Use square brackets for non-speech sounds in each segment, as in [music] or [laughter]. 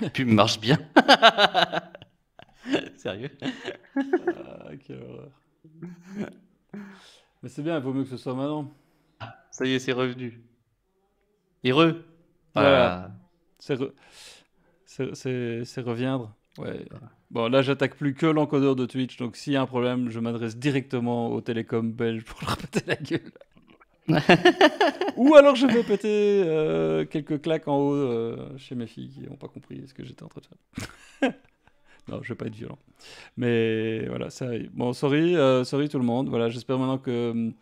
La [laughs] pub marche bien. [laughs] Sérieux ah, Quelle horreur. Mais c'est bien, il vaut mieux que ce soit maintenant. ça y est, c'est revenu. Heureux. Voilà. Ah. c'est re... reviendre. Ouais. Bon, là, j'attaque plus que l'encodeur de Twitch, donc s'il y a un problème, je m'adresse directement au télécom belge pour leur péter la gueule. [laughs] Ou alors je vais péter euh, quelques claques en haut euh, chez mes filles qui n'ont pas compris ce que j'étais en train de faire. [laughs] non, je vais pas être violent. Mais voilà, ça Bon, sorry, euh, sorry tout le monde. Voilà, j'espère maintenant que hum,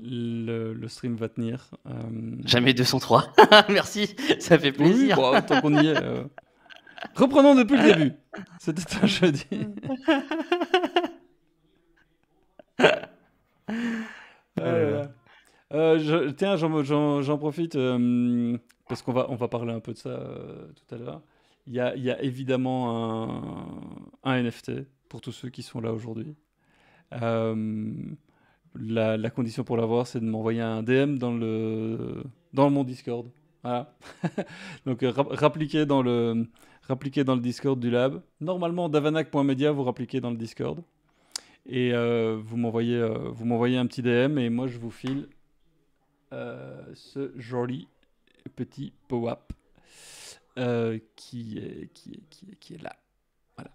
le, stream va tenir. Hum. Jamais 203. [laughs] Merci, ça fait plaisir. tant qu'on y est. Reprenons depuis le début. C'était un jeudi. Euh, tiens, j'en profite euh, parce qu'on va, on va parler un peu de ça euh, tout à l'heure. Il y a, y a, évidemment un, un, NFT pour tous ceux qui sont là aujourd'hui. La, condition pour l'avoir, c'est de m'envoyer un DM dans le dans mon Discord. Voilà. [laughs] Donc rappliquez dans le rappliquez dans le Discord du lab. Normalement, davanac.media, vous rappliquez dans le Discord et vous m'envoyez vous m'envoyez un petit DM et moi je vous file euh, ce joli petit POAP euh, qui, est, qui, est, qui, qui, est, là. Voilà.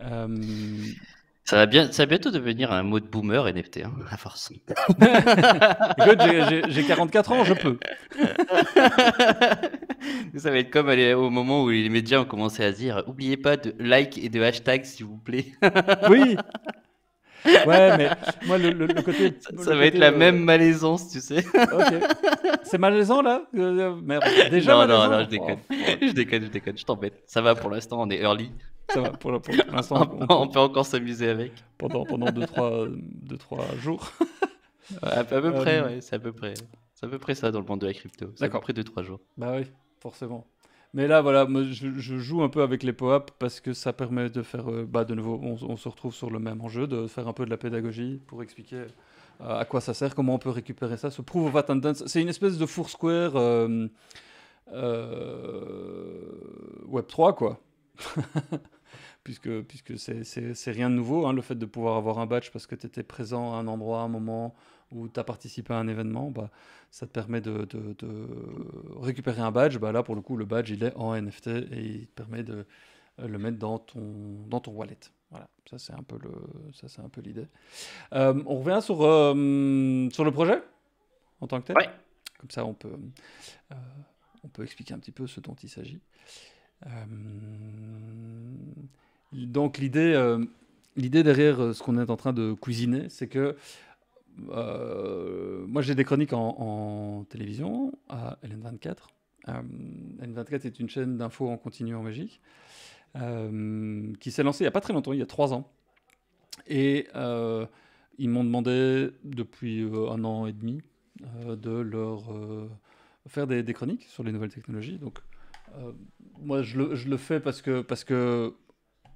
Euh, ça, va bien, ça va bientôt devenir un mot de boomer NFT, hein, à force. [laughs] Écoute, j'ai 44 ans, je peux. [laughs] ça va être comme aller au moment où les médias ont commencé à dire oubliez pas de like et de hashtag, s'il vous plaît. oui, [laughs] Ouais, mais moi, le, côté. Ça, va être la euh, même malaisance, tu sais. Ok. C'est malaisant, là euh, euh, Merde, déjà. Non, non, non, je déconne. Oh, oh. [laughs] je déconne, je déconne, je t'embête. Ça va pour l'instant, on est early. Ça va pour [laughs] l'instant. On, peut encore s'amuser avec. Pendant 2-3 pendant deux, trois, deux, trois jours. [laughs] à peu près, c'est à peu près. C'est à peu près ça dans le monde de la crypto. C'est à peu près 2-3 jours. Bah oui, forcément. Mais là, voilà, je, je, joue un peu avec les pop-up parce que ça permet de faire, euh, bah, de nouveau, on, se retrouve sur le même enjeu, de faire un peu de la pédagogie pour expliquer euh, à quoi ça sert, comment on peut récupérer ça. Ce proof of attendance, c'est une espèce de Foursquare euh, Web3, quoi. [laughs] puisque puisque c'est rien de nouveau, hein, le fait de pouvoir avoir un badge parce que tu étais présent à un endroit, à un moment, où tu as participé à un événement, bah, ça te permet de, récupérer un badge. Bah, là, pour le coup, le badge, il est en NFT et il te permet de euh, le mettre dans ton, dans ton wallet. Voilà, ça c'est un peu le, ça c'est un peu l'idée. Euh, on revient sur, euh, sur le projet en tant que tel. Comme ça, on peut, on peut expliquer un petit peu ce dont il s'agit. donc l'idée, l'idée derrière ce qu'on est en train de cuisiner, c'est que euh, moi, j'ai des chroniques en, télévision à LN24. Euh, LN24 est une chaîne d'infos en continu en magie euh, qui s'est lancée il n'y a pas très longtemps, il y a trois ans. Et euh, ils m'ont demandé depuis un an et demi de leur faire des, chroniques sur les nouvelles technologies. Donc, moi, je le, fais parce que, parce que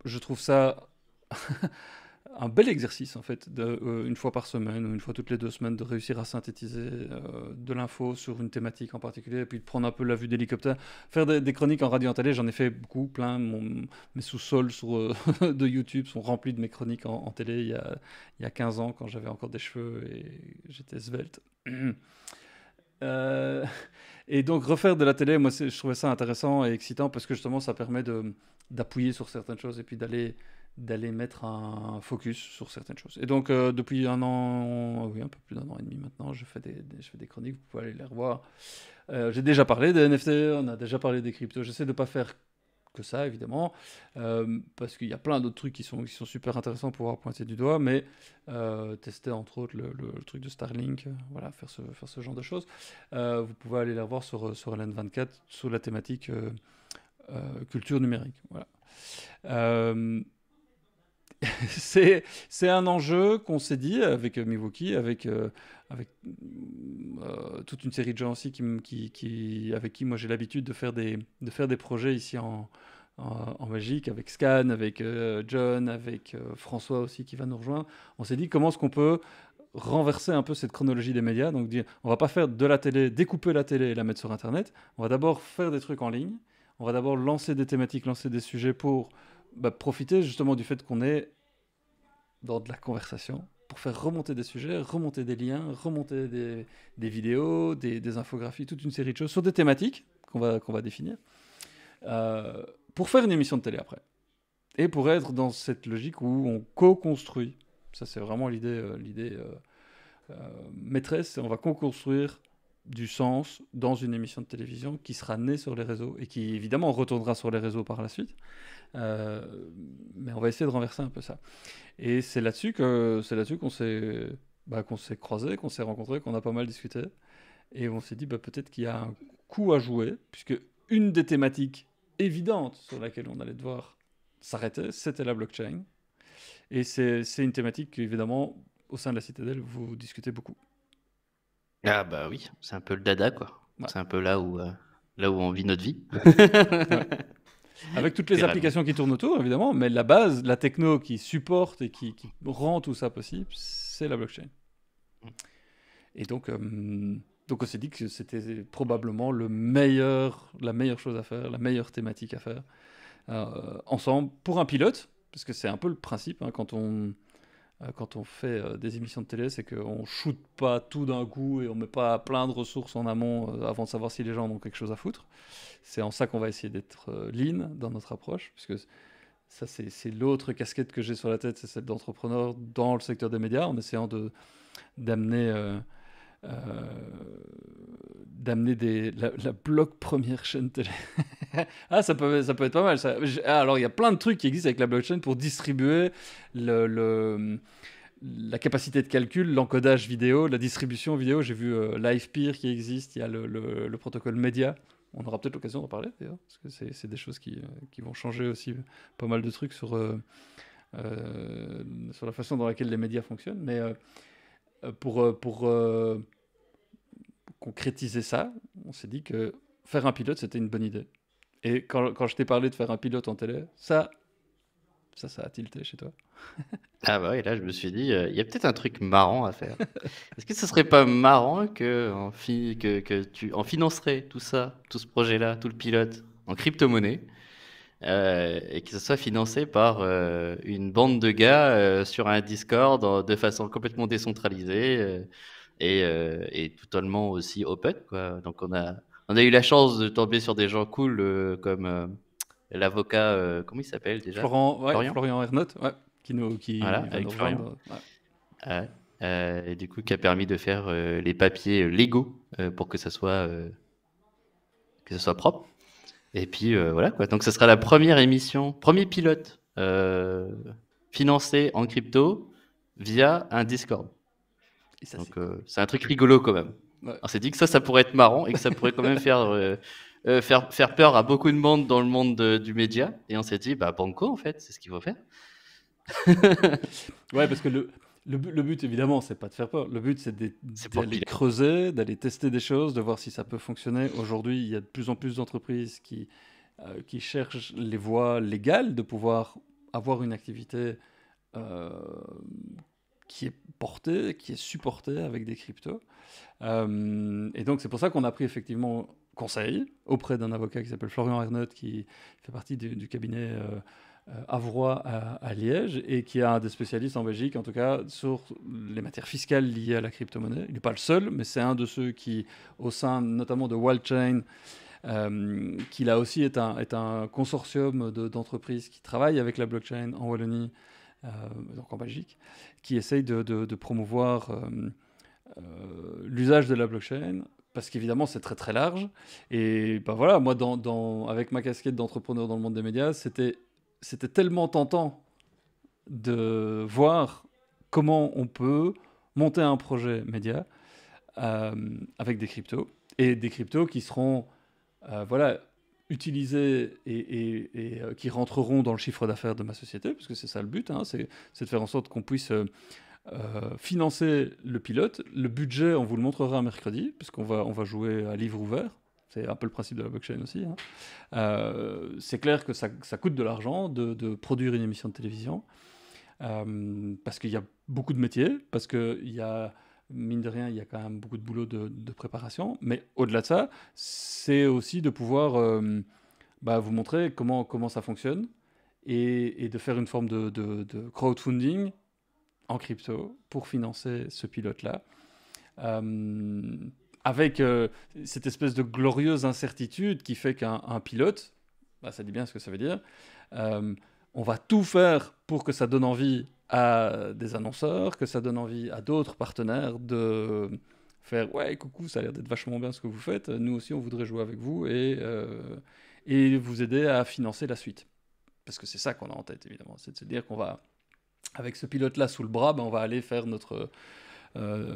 je trouve ça. [laughs] un bel exercice en fait, euh, une fois par semaine ou une fois toutes les deux semaines, de réussir à synthétiser euh, de l'info sur une thématique en particulier, et puis de prendre un peu la vue d'hélicoptère, faire des, chroniques en radio en télé. J'en ai fait beaucoup, plein. Mon, mes sous-sols sur euh, [laughs] de YouTube sont remplis de mes chroniques en, télé il y, a, il y, a, 15 ans, quand j'avais encore des cheveux et j'étais svelte. [clears throat] et donc refaire de la télé, moi je trouvais ça intéressant et excitant parce que justement ça permet d'appuyer sur certaines choses et puis d'aller d'aller mettre un focus sur certaines choses. Et donc, euh, depuis un an, euh, oui, un peu plus d'un an et demi maintenant, je fais des, des chroniques, vous pouvez aller les revoir. Euh, j'ai déjà parlé des NFT, on a déjà parlé des cryptos, j'essaie de ne pas faire que ça, évidemment, parce qu'il y a plein d'autres trucs qui sont, sont super intéressants pour pouvoir pointer du doigt, mais tester entre autres le, truc de Starlink, voilà, faire ce, faire ce genre de choses. vous pouvez aller les revoir sur, sur LN24, sous la thématique culture numérique. Voilà. [laughs] c'est un enjeu qu'on s'est dit avec Mivoki, avec, euh, avec euh, toute une série de gens aussi qui, avec qui moi j'ai l'habitude de, faire des, de faire des projets ici en, en, Belgique, avec Scan, avec euh, John, avec François aussi qui va nous rejoindre. On s'est dit comment est-ce qu'on peut renverser un peu cette chronologie des médias, donc dire on va pas faire de la télé, découper la télé et la mettre sur Internet, on va d'abord faire des trucs en ligne, on va d'abord lancer des thématiques, lancer des sujets pour bah, profiter justement du fait qu'on est dans de la conversation pour faire remonter des sujets, remonter des liens, remonter des, des vidéos, des, des, infographies, toute une série de choses sur des thématiques qu'on va, qu'on va définir, euh, pour faire une émission de télé après. Et pour être dans cette logique où on co-construit. Ça, c'est vraiment l'idée, euh, l'idée euh, euh, maîtresse, on va co-construire du sens dans une émission de télévision qui sera née sur les réseaux et qui évidemment retournera sur les réseaux par la suite, euh, mais on va essayer de renverser un peu ça. Et c'est là-dessus que c'est là-dessus qu'on s'est bah, qu'on s'est croisé qu'on s'est rencontrés, qu'on a pas mal discuté, et on s'est dit bah, peut-être qu'il y a un coup à jouer, puisque une des thématiques évidentes sur laquelle on allait devoir s'arrêter, c'était la blockchain. Et c'est une thématique évidemment, au sein de la Citadelle, vous discutez beaucoup. Ah bah oui, c'est un peu le dada, quoi. C'est un peu là où, euh, là où on vit notre vie. [laughs] [laughs] Avec toutes les applications qui tournent autour, évidemment, mais la base, la techno qui supporte et qui, rend tout ça possible, c'est la blockchain. Mm. Et donc, euh, donc on s'est dit que c'était probablement le meilleur, la meilleure chose à faire, la meilleure thématique à faire euh, ensemble pour un pilote, parce que c'est un peu le principe hein, quand on euh, quand on fait euh, des émissions de télé, c'est qu'on shoot pas tout d'un coup et on met pas plein de ressources en amont euh, avant de savoir si les gens ont quelque chose à foutre. C'est en ça qu'on va essayer d'être lean dans notre approche, puisque ça c'est l'autre casquette que j'ai sur la tête, c'est celle d'entrepreneur dans le secteur des médias, en essayant de d'amener euh, d'amener des, la, la bloc première chaîne télé. [laughs] ah, ça peut, ça peut être pas mal. Ça. Ah, alors, il y a plein de trucs qui existent avec la blockchain pour distribuer le, la capacité de calcul, l'encodage vidéo, la distribution vidéo. J'ai vu euh, LivePeer qui existe, il y a le, protocole média. On aura peut-être l'occasion d'en parler d'ailleurs, parce que c'est, des choses qui, vont changer aussi pas mal de trucs sur, euh, sur la façon dans laquelle les médias fonctionnent. Mais pour, pour, concrétiser ça, on s'est dit que faire un pilote, c'était une bonne idée. Et quand, je t'ai parlé de faire un pilote en télé, ça, ça, ça a tilté chez toi. [laughs] ah bah là je me suis dit, euh, il y a peut-être un truc marrant à faire. [laughs] Est-ce que ce serait pas marrant que, en que, tu en financerais tout ça, tout ce projet-là, tout le pilote, en crypto-monnaie, euh, et que ce soit financé par euh, une bande de gars sur un Discord de façon complètement décentralisée euh, et, totalement aussi open. Quoi. Donc on a, on a eu la chance de tomber sur des gens cool euh, comme euh, l'avocat, comment il s'appelle déjà Florian, qui nous, qui voilà, avec Florian. et du coup, qui a permis de faire les papiers légaux pour que ça soit que ça soit propre. Et puis voilà quoi. Donc, ce sera la première émission, premier pilote financé en crypto via un Discord. Donc euh, c'est un truc rigolo quand même. On s'est dit que ça, ça pourrait être marrant et que ça pourrait quand même faire, euh, euh, faire, faire peur à beaucoup de monde dans le monde du média. Et on s'est dit, bah, Banco, en fait, c'est ce qu'il faut faire. ouais, parce que le, le, but, évidemment, c'est pas de faire peur. Le but, c'est d'aller creuser, d'aller tester des choses, de voir si ça peut fonctionner. Aujourd'hui, il y a de plus en plus d'entreprises qui, qui cherchent les voies légales de pouvoir avoir une activité euh, qui est porté, qui est supporté avec des cryptos. Euh, et donc c'est pour ça qu'on a pris effectivement conseil auprès d'un avocat qui s'appelle Florian Arnaud qui fait partie du, cabinet euh, Avrois à, Liège et qui est un des spécialistes en Belgique, en tout cas sur les matières fiscales liées à la crypto-monnaie. Il n'est pas le seul, mais c'est un de ceux qui, au sein notamment de Wildchain, euh, qui là aussi est un, consortium d'entreprises qui travaillent avec la blockchain en Wallonie euh, donc en Belgique, qui essaye de, promouvoir euh, euh, l'usage de la blockchain parce qu'évidemment c'est très très large. Et ben voilà, moi dans, avec ma casquette d'entrepreneur dans le monde des médias, c'était, c'était tellement tentant de voir comment on peut monter un projet média avec des cryptos. Et des cryptos qui seront voilà, utilisés et, euh, qui rentreront dans le chiffre d'affaires de ma société, parce que c'est ça le but, hein, c'est de faire en sorte qu'on puisse euh, euh, financer le pilote. Le budget, on vous le montrera mercredi, puisqu'on va, on va jouer à livre ouvert. C'est un peu le principe de la blockchain aussi. Hein. c'est clair que ça, ça coûte de l'argent de, de, produire une émission de télévision, parce qu'il y a beaucoup de métiers, parce qu'il y a mine de rien, il y a quand même beaucoup de boulot de, préparation. Mais au-delà de ça, c'est aussi de pouvoir euh, bah, vous montrer comment, comment ça fonctionne et, de faire une forme de, crowdfunding en crypto pour financer ce pilote-là. Euh, avec euh, cette espèce de glorieuse incertitude qui fait qu'un pilote, bah, ça dit bien ce que ça veut dire, on va tout faire pour que ça donne envie à des annonceurs, que ça donne envie à d'autres partenaires de faire ouais coucou ça a l'air d'être vachement bien ce que vous faites nous aussi on voudrait jouer avec vous et, euh, et vous aider à financer la suite parce que c'est ça qu'on a en tête évidemment c'est de se dire qu'on va avec ce pilote là sous le bras ben, on va aller faire notre euh,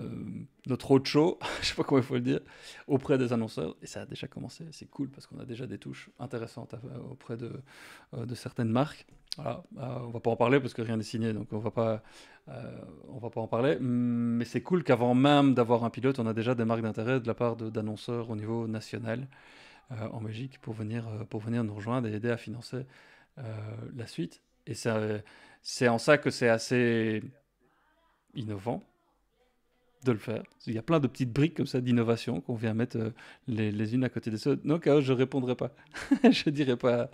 notre autre show, [laughs] je sais pas comment il faut le dire, auprès des annonceurs. Et ça a déjà commencé. C'est cool parce qu'on a déjà des touches intéressantes auprès euh, de, certaines marques. Euh, on va pas en parler parce que rien n'est signé, donc on va pas, on va pas en parler. Mm, mais c'est cool qu'avant même d'avoir un pilote, on a déjà des marques d'intérêt de la part d'annonceurs au niveau national en Belgique pour venir, pour venir nous rejoindre et aider à financer la suite. Et c'est en ça que c'est assez innovant de le faire. Il y a plein de petites briques comme ça d'innovation qu'on vient mettre euh, les, les, unes à côté des autres. Non, euh, je ne répondrai pas. [laughs] je ne dirai pas.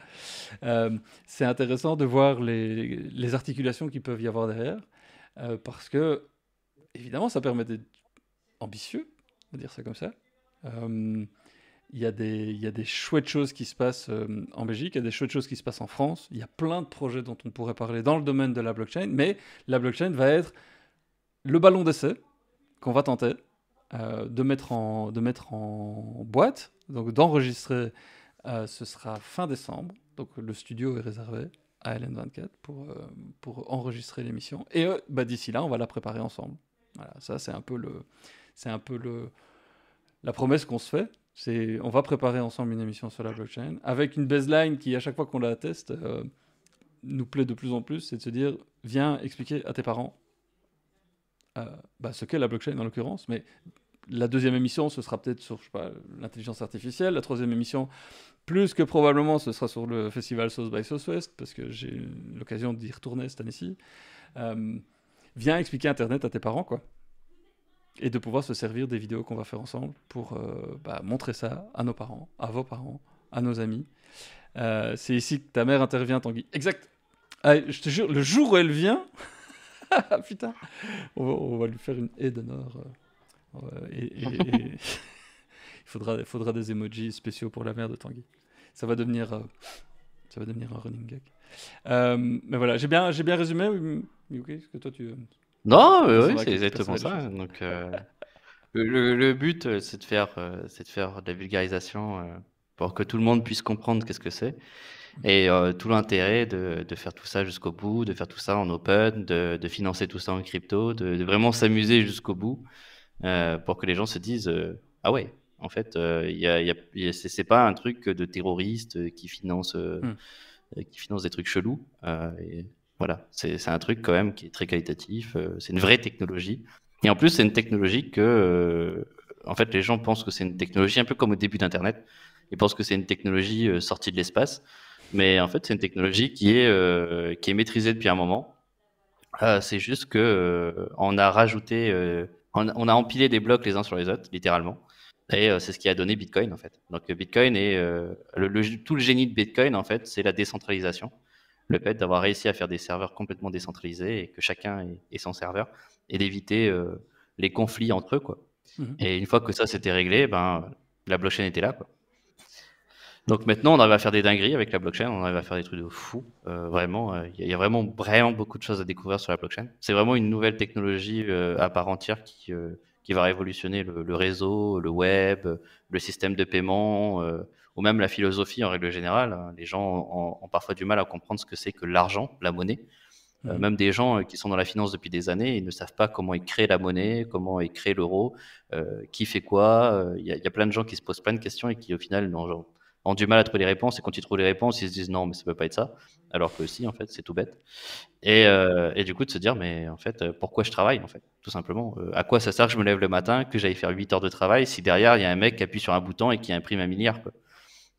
Euh, c'est intéressant de voir les, les articulations qui peuvent y avoir derrière euh, parce que, évidemment, ça permet d'être ambitieux, on va dire ça comme ça. Il y, a des, il y, a des chouettes choses qui se passent en Belgique, il y a des chouettes choses qui se passent en France. Il y a plein de projets dont on pourrait parler dans le domaine de la blockchain, mais la blockchain va être le ballon d'essai qu'on va tenter euh, de, mettre en, de mettre en boîte, donc d'enregistrer. Euh, ce sera fin décembre, donc le studio est réservé à LN24 pour, euh, pour enregistrer l'émission. Et bah, d'ici là, on va la préparer ensemble. Voilà, ça c'est un peu le, c'est un peu le, la promesse qu'on se fait. C'est, on va préparer ensemble une émission sur la blockchain avec une baseline qui, à chaque fois qu'on la teste, nous plaît de plus en plus, c'est de se dire, viens expliquer à tes parents euh, bah, ce qu'est la blockchain en l'occurrence, mais la deuxième émission, ce sera peut-être sur l'intelligence artificielle. La troisième émission, plus que probablement, ce sera sur le festival Sauce by Southwest, parce que j'ai l'occasion d'y retourner cette année-ci. Euh, viens expliquer Internet à tes parents, quoi. Et de pouvoir se servir des vidéos qu'on va faire ensemble pour euh, bah, montrer ça à nos parents, à vos parents, à nos amis. C'est ici que ta mère intervient, Tanguy. Exact. je te jure, le jour où elle vient. [laughs] [laughs] Putain, on va, lui faire une aide d'honneur. Euh, [laughs] il faudra, des emojis spéciaux pour la mère de Tanguy. Ça va devenir, euh, ça va devenir un running gag. Euh, mais voilà, j'ai bien, j'ai bien résumé. que toi tu. Non, c'est exactement ça. Donc, le, le, but, c'est de faire, c'est de faire de la vulgarisation pour que tout le monde puisse comprendre qu'est-ce que c'est. Et euh, tout l'intérêt de, de, faire tout ça jusqu'au bout, de faire tout ça en open, de, de financer tout ça en crypto, de, de vraiment s'amuser jusqu'au bout euh, pour que les gens se disent euh, Ah ouais, en fait, euh, y a, y a, y c'est pas un truc de terroriste qui finance, hmm. qui finance des trucs chelous. Et voilà, c'est un truc quand même qui est très qualitatif. c'est une vraie technologie. Et en plus, c'est une technologie que. en fait, les gens pensent que c'est une technologie un peu comme au début d'Internet. Ils pensent que c'est une technologie sortie de l'espace. Mais en fait, c'est une technologie qui est, euh, qui est maîtrisée depuis un moment. Euh, c'est juste que euh, on a rajouté, on, a empilé des blocs les uns sur les autres, littéralement. Et c'est ce qui a donné Bitcoin, en fait. Donc, Bitcoin est le, tout le génie de Bitcoin, en fait, c'est la décentralisation. Le fait d'avoir réussi à faire des serveurs complètement décentralisés et que chacun ait, son serveur et d'éviter les conflits entre eux, quoi. Mmh. Et une fois que ça s'était réglé, ben, la blockchain était là, quoi. Donc maintenant, on arrive à faire des dingueries avec la blockchain, on arrive à faire des trucs de fou. Euh, vraiment, euh, il y, a vraiment, vraiment beaucoup de choses à découvrir sur la blockchain. C'est vraiment une nouvelle technologie euh, à part entière qui, qui va révolutionner le, réseau, le web, le système de paiement, ou même la philosophie en règle générale. Hein. Les gens ont, parfois du mal à comprendre ce que c'est que l'argent, la monnaie. Mm. même des gens qui sont dans la finance depuis des années, ils ne savent pas comment ils créent la monnaie, comment ils créent l'euro, qui fait quoi. Il y, a plein de gens qui se posent plein de questions et qui au final n'ont ont du mal à trouver les réponses et quand ils trouvent les réponses, ils se disent non, mais ça peut pas être ça. Alors que si, en fait, c'est tout bête. Et, euh, du coup, de se dire, mais en fait, euh, pourquoi je travaille, en fait, tout simplement euh, À quoi ça sert que je me lève le matin, que j'aille faire 8 heures de travail si derrière, il y a un mec qui appuie sur un bouton et qui imprime un milliard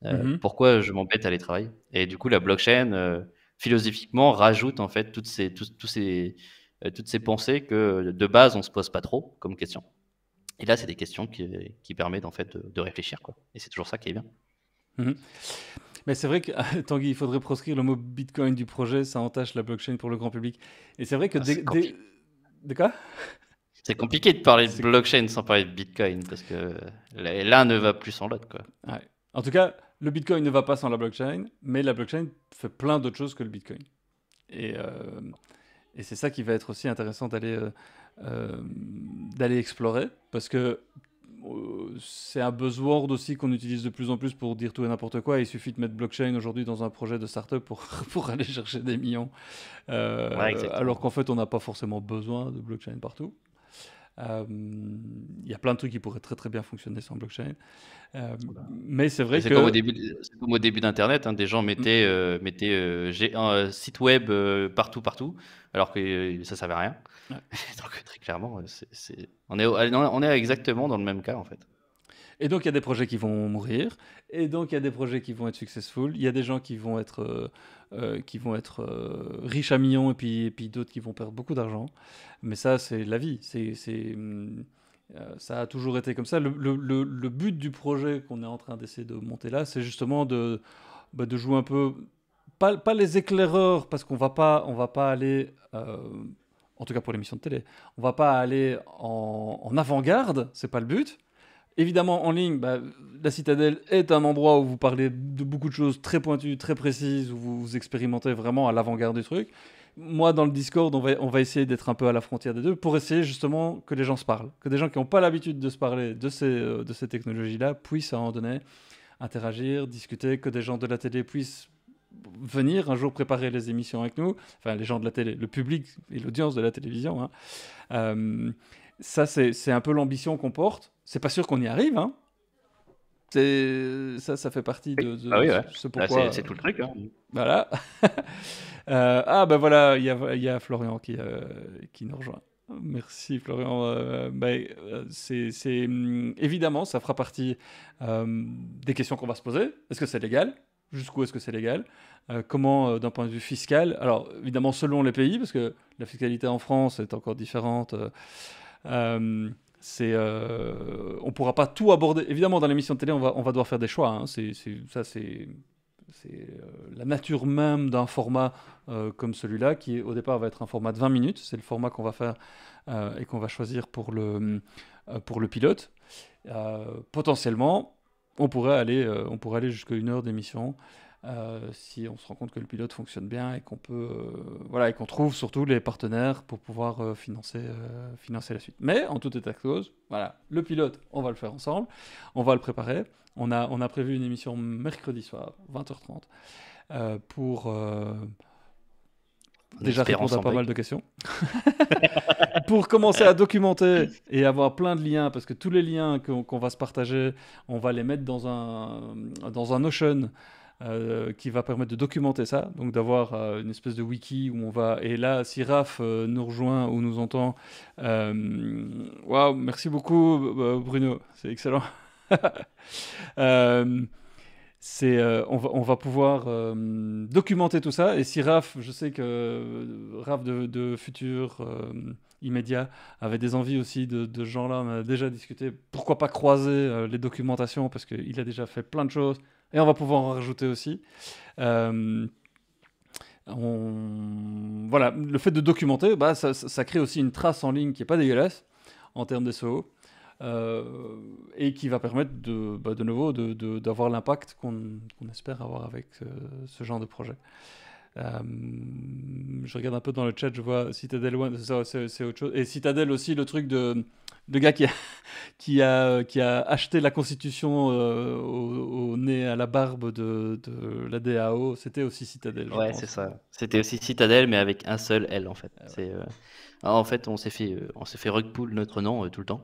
mm-hmm. Pourquoi je m'embête à aller travailler Et du coup, la blockchain, philosophiquement, rajoute en fait toutes ces, toutes ces pensées que de base, on se pose pas trop comme question. Et là, c'est des questions qui, qui permettent en fait de, de réfléchir. Quoi. Et c'est toujours ça qui est bien. Mhm. Mais c'est vrai que, [laughs] Tanguy, il faudrait proscrire le mot Bitcoin du projet, ça entache la blockchain pour le grand public. Et c'est vrai que... Ah, de quoi c'est compliqué de parler de blockchain sans parler de Bitcoin, parce que l'un ne va plus sans l'autre. Quoi. En tout cas, le Bitcoin ne va pas sans la blockchain, mais la blockchain fait plein d'autres choses que le Bitcoin. Et, euh, c'est ça qui va être aussi intéressant d'aller, euh, euh, d'aller explorer, parce que euh, c'est un buzzword aussi qu'on utilise de plus en plus pour dire tout et n'importe quoi. Il suffit de mettre blockchain aujourd'hui dans un projet de startup pour, [laughs] pour aller chercher des millions. Euh, alors qu'en fait, on n'a pas forcément besoin de blockchain partout. Euh, il y a plein de trucs qui pourraient très très bien fonctionner sans blockchain. Euh, mais c'est vrai que. C'est comme au début, d'Internet, hein, des gens mm. mettaient, euh, mettaient j'ai un site web partout, partout, alors que ça ne savait rien. [laughs] Donc très clairement, On, est, on est exactement dans le même cas en fait. Et donc, il y a des projets qui vont mourir. Et donc, il y a des projets qui vont être successful. Il y a des gens qui vont être, euh, euh, qui vont être euh, riches à millions et puis, et puis d'autres qui vont perdre beaucoup d'argent. Mais ça, c'est la vie. ça a toujours été comme ça. Le, but du projet qu'on est en train d'essayer de monter là, c'est justement de, bah, jouer un peu. Pas, les éclaireurs, parce qu'on va pas, on va pas aller en tout cas pour l'émission de télé. On va pas aller en, en avant-garde, c'est pas le but, Évidemment, en ligne, bah, la Citadelle est un endroit où vous parlez de beaucoup de choses très pointues, très précises, où vous, expérimentez vraiment à l'avant-garde du truc. Moi, dans le Discord, on va, on va essayer d'être un peu à la frontière des deux pour essayer justement que les gens se parlent, que des gens qui n'ont pas l'habitude de se parler de ces, euh, de technologies-là puissent à un moment donné interagir, discuter, que des gens de la télé puissent venir un jour préparer les émissions avec nous, enfin les gens de la télé, le public et l'audience de la télévision. Hein. Euh, ça, c'est un peu l'ambition qu'on porte. C'est pas sûr qu'on y arrive, hein. Ça, ça fait partie de, ah oui, ce pourquoi. c'est tout le truc. Hein. Voilà. [laughs] Euh, ah ben voilà, il y, y a, Florian qui, euh, qui nous rejoint. Merci Florian. Euh, bah, c'est mm, évidemment, ça fera partie des questions qu'on va se poser. Est-ce que c'est légal Jusqu'où est-ce que c'est légal Comment, d'un point de vue fiscal Alors évidemment, selon les pays, parce que la fiscalité en France est encore différente on euh, c'est, euh, on pourra pas tout aborder. Évidemment, dans l'émission de télé, on va, on devoir faire des choix. Hein. C'est, ça, c'est, euh, la nature même d'un format comme celui-là, qui au départ va être un format de 20 minutes. C'est le format qu'on va faire et qu'on va choisir pour le, pilote. potentiellement, on pourrait aller jusqu'à une heure d'émission. Euh, si on se rend compte que le pilote fonctionne bien et qu'on peut euh, voilà et qu'on trouve surtout les partenaires pour pouvoir euh, financer financer la suite. Mais en tout état de cause, voilà, le pilote, on va le faire ensemble, on va le préparer. On a on a prévu une émission mercredi soir 20h30 pour Déjà répondre à pas mal de questions. [laughs] pour commencer à documenter et avoir plein de liens, parce que tous les liens qu'on va se partager, on va les mettre dans un, dans un Notion euh, qui va permettre de documenter ça, donc d'avoir euh, une espèce de wiki où on va. Et là, si Raph euh, nous rejoint ou nous entend, waouh, wow, merci beaucoup Bruno, c'est excellent. [laughs] on va, on, va, pouvoir documenter tout ça. Et si Raph, je sais que Raph de, Futur Immédiat avait des envies aussi de, de gens là, on a déjà discuté. Pourquoi pas croiser les documentations parce qu'il a déjà fait plein de choses et on va pouvoir en rajouter aussi. Euh, voilà, le fait de documenter, bah, ça, crée aussi une trace en ligne qui n'est pas dégueulasse en termes de euh, et qui va permettre de, bah, nouveau d'avoir l'impact qu'on espère avoir avec euh, ce genre de projet. Euh, je regarde un peu dans le chat, je vois Citadel One, c'est autre chose. Et Citadel aussi, le truc de de gars qui a, [laughs] qui a, qui a acheté la constitution euh, au, nez, à la barbe de, de la DAO, c'était aussi Citadel. Ouais, c'est ça. C'était aussi Citadel, mais avec un seul L en fait. Ah euh, en fait, on s'est fait, on s'est fait rugpool notre nom tout le temps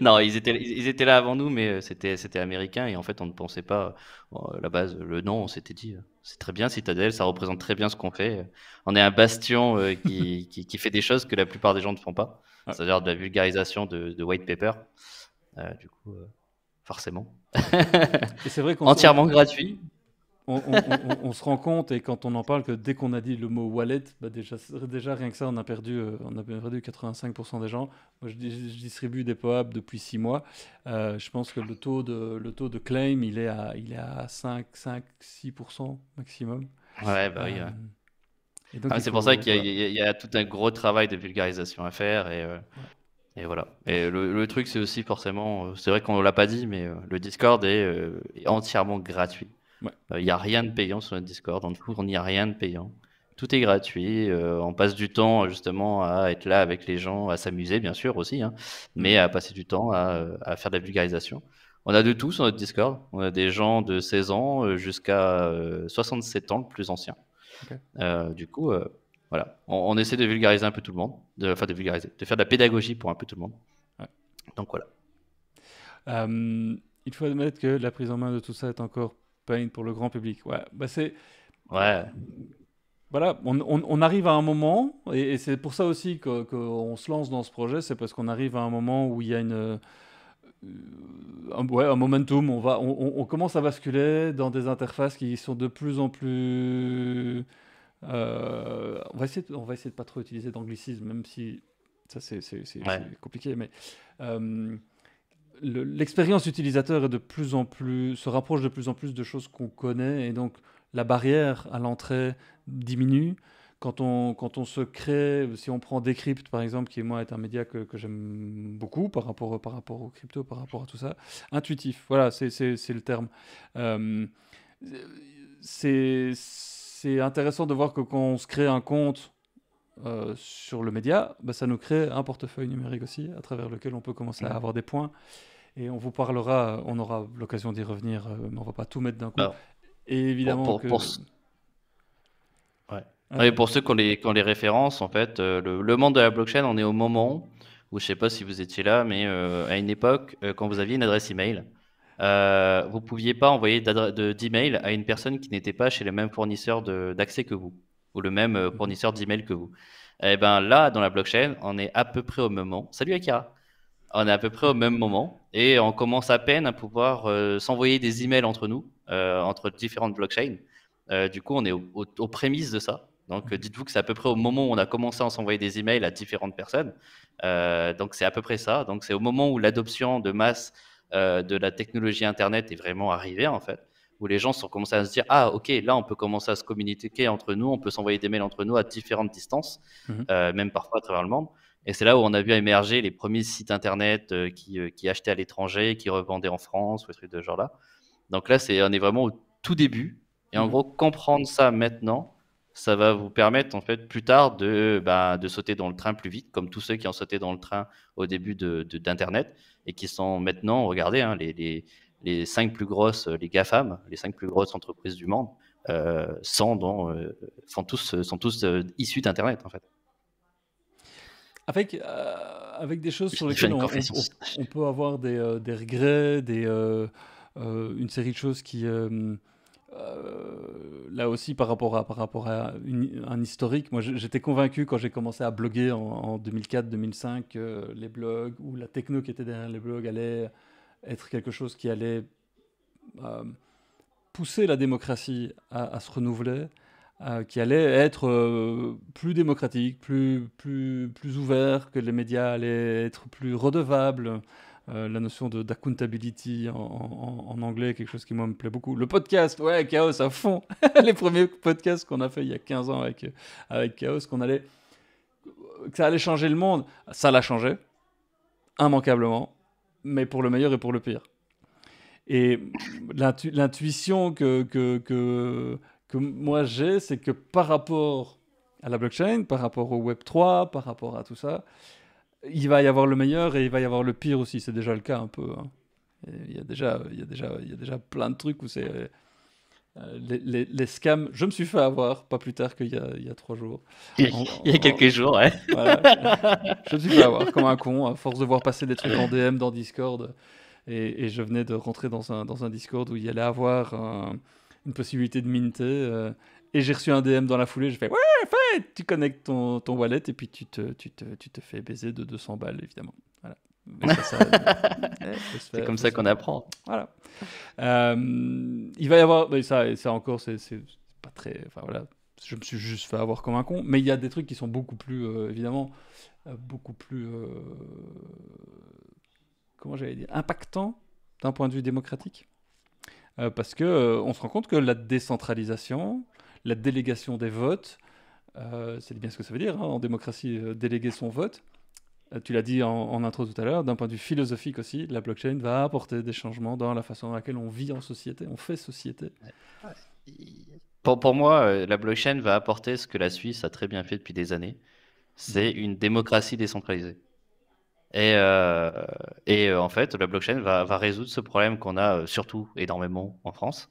non, ils étaient, ils étaient là avant nous, mais euh, c'était, c'était américain et en fait, on ne pensait pas euh, à la base. Le nom, on s'était dit, euh, c'est très bien Citadel, ça représente très bien ce qu'on fait. On est un bastion [laughs] qui, qui, fait des choses que la plupart des gens ne font pas, c'est-à-dire de la vulgarisation de, white paper. du coup, forcément. c'est vrai qu'on [laughs] entièrement gratuit on, se rend compte, et quand on en parle, que dès qu'on a dit le mot wallet, bah déjà, déjà rien que ça, on a perdu, euh, on a perdu 85% des gens. Moi, je, distribue des POAP depuis 6 mois. Euh, je pense que le taux, de, le taux de claim, il est à, il est à 5, 5, 6% maximum. Ouais, bah oui. Euh, ah, c'est pour ça qu'il y, a tout un gros travail de vulgarisation à faire. Et, Et voilà. Et le, truc, c'est aussi forcément, c'est vrai qu'on ne l'a pas dit, mais le Discord est entièrement gratuit. Il n'y euh, a rien de payant sur notre Discord. En cas, on n'y a rien de payant. Tout est gratuit. Euh, on passe du temps justement à être là avec les gens, à s'amuser bien sûr aussi, hein, mais à passer du temps à, faire de la vulgarisation. On a de tout sur notre Discord. On a des gens de 16 ans euh, jusqu'à 67 ans, le plus ancien. du coup, voilà. On, essaie de vulgariser un peu tout le monde. De, enfin, de vulgariser. De faire de la pédagogie pour un peu tout le monde. Donc voilà. il faut admettre que la prise en main de tout ça est encore Paint pour le grand public. Ouais, bah c'est. Ouais. Voilà, on, on, arrive à un moment, et, c'est pour ça aussi qu'on se lance dans ce projet, c'est parce qu'on arrive à un moment où il y a une. Euh, un, ouais, un momentum, on, va, on, commence à basculer dans des interfaces qui sont de plus en plus. Euh, on, va essayer de, on va essayer de pas trop utiliser d'anglicisme, même si ça c'est compliqué, mais. Euh, l'expérience utilisateur est de plus en plus, se rapproche de plus en plus de choses qu'on connaît et donc la barrière à l'entrée diminue. Quand on, quand on se crée, si on prend Decrypt par exemple, qui moi est un média que, que j'aime beaucoup par rapport, par rapport au crypto, par rapport à tout ça, intuitif, voilà, c'est le terme. Euh, c'est intéressant de voir que quand on se crée un compte, euh, sur le média, bah, ça nous crée un portefeuille numérique aussi, à travers lequel on peut commencer à mmh. avoir des points. Et on vous parlera, on aura l'occasion d'y revenir, euh, mais on va pas tout mettre d'un coup. Bah, et évidemment pour, que... Ouais. et pour ceux qui ont les, les références, en fait, euh, le, monde de la blockchain, on est au moment où, je sais pas si vous étiez là, mais à une époque, quand vous aviez une adresse email, vous pouviez pas envoyer d'email à une personne qui n'était pas chez les mêmes fournisseurs d'accès que vous ou le même euh, fournisseur d'email que vous. Et eh ben là, dans la blockchain, on est à peu près au même moment. Salut Akira. On est à peu près au même moment et on commence à peine à pouvoir euh, s'envoyer des emails entre nous, euh, entre différentes blockchains. du coup, on est aux prémices de ça. Donc, dites-vous que c'est à peu près au moment où on a commencé à s'envoyer des emails à différentes personnes. donc, c'est à peu près ça. Donc, c'est au moment où l'adoption de masse de la technologie Internet est vraiment arrivée, en fait où les gens sont commencés à se dire ah ok là on peut commencer à se communiquer entre nous, on peut s'envoyer des mails entre nous à différentes distances, mhm. euh, même parfois à travers le monde. Et c'est là où on a vu émerger les premiers sites internet euh, euh, qui, achetaient à l'étranger, qui revendaient en France, ou des trucs de ce genre là. Donc là c'est on est vraiment au tout début. Et en mhm. gros comprendre ça maintenant, ça va vous permettre en fait plus tard de, bah, de sauter dans le train plus vite, comme tous ceux qui ont sauté dans le train au début de, d'internet et qui sont maintenant, regardez, hein, les, les cinq plus grosses, euh, les GAFAM, les cinq plus grosses entreprises du monde, euh, euh, sont, tous, sont tous issus d'Internet, en fait. Avec, avec des choses sur lesquelles on, peut avoir des, regrets, des, une série de choses qui... là aussi, par rapport à, par rapport à un historique, moi j'étais convaincu quand j'ai commencé à bloguer en, 2004-2005 les blogs ou la techno qui était derrière les blogs allait être quelque chose qui allait euh, pousser la démocratie à, se renouveler, euh, qui allait être euh, plus démocratique, plus, plus, plus ouvert, que les médias allaient être plus redevables. la notion d'accountability en, anglais, quelque chose qui moi me plaît beaucoup. Le podcast, ouais, Chaos à fond. [laughs] les premiers podcasts qu'on a fait il y a 15 ans avec, avec Chaos, qu'on allait, que ça allait changer le monde, ça l'a changé, immanquablement mais pour le meilleur et pour le pire. Et l'intuition que, que, que, moi j'ai, c'est que par rapport à la blockchain, par rapport au Web3, par rapport à tout ça, il va y avoir le meilleur et il va y avoir le pire aussi. C'est déjà le cas un peu. Hein. Il, y a déjà, il, y a déjà, il y a déjà plein de trucs où c'est euh, les, les, scams, je me suis fait avoir, pas plus tard qu'il y a, il y a trois jours. Il y a quelques jours, ouais. je me suis fait avoir comme un con, à force de voir passer des trucs en DM dans Discord. Et, et je venais de rentrer dans un, dans un Discord où il y allait avoir une possibilité de minter. Euh, et j'ai reçu un DM dans la foulée, je fais Ouais, fait Tu connectes ton, ton wallet et puis tu te, tu te, tu te fais baiser de 200 balles, évidemment. [laughs] c'est comme ça, qu'on apprend. Voilà. Euh, il va y avoir, ça, ça encore, c'est pas très. Enfin voilà, je me suis juste fait avoir comme un con. Mais il y a des trucs qui sont beaucoup plus, euh, évidemment, euh, beaucoup plus. comment j'allais dire Impactants d'un point de vue démocratique. parce que on se rend compte que la décentralisation, la délégation des votes, c'est bien ce que ça veut dire hein, en démocratie, déléguer son vote euh, tu l'as dit en, intro tout à l'heure, d'un point de vue philosophique aussi, la blockchain va apporter des changements dans la façon dans laquelle on vit en société, on fait société. Pour, pour moi, euh, la blockchain va apporter ce que la Suisse a très bien fait depuis des années, c'est mhm. une démocratie décentralisée. Et, euh, et, en fait, la blockchain va, va résoudre ce problème qu'on a surtout énormément en France,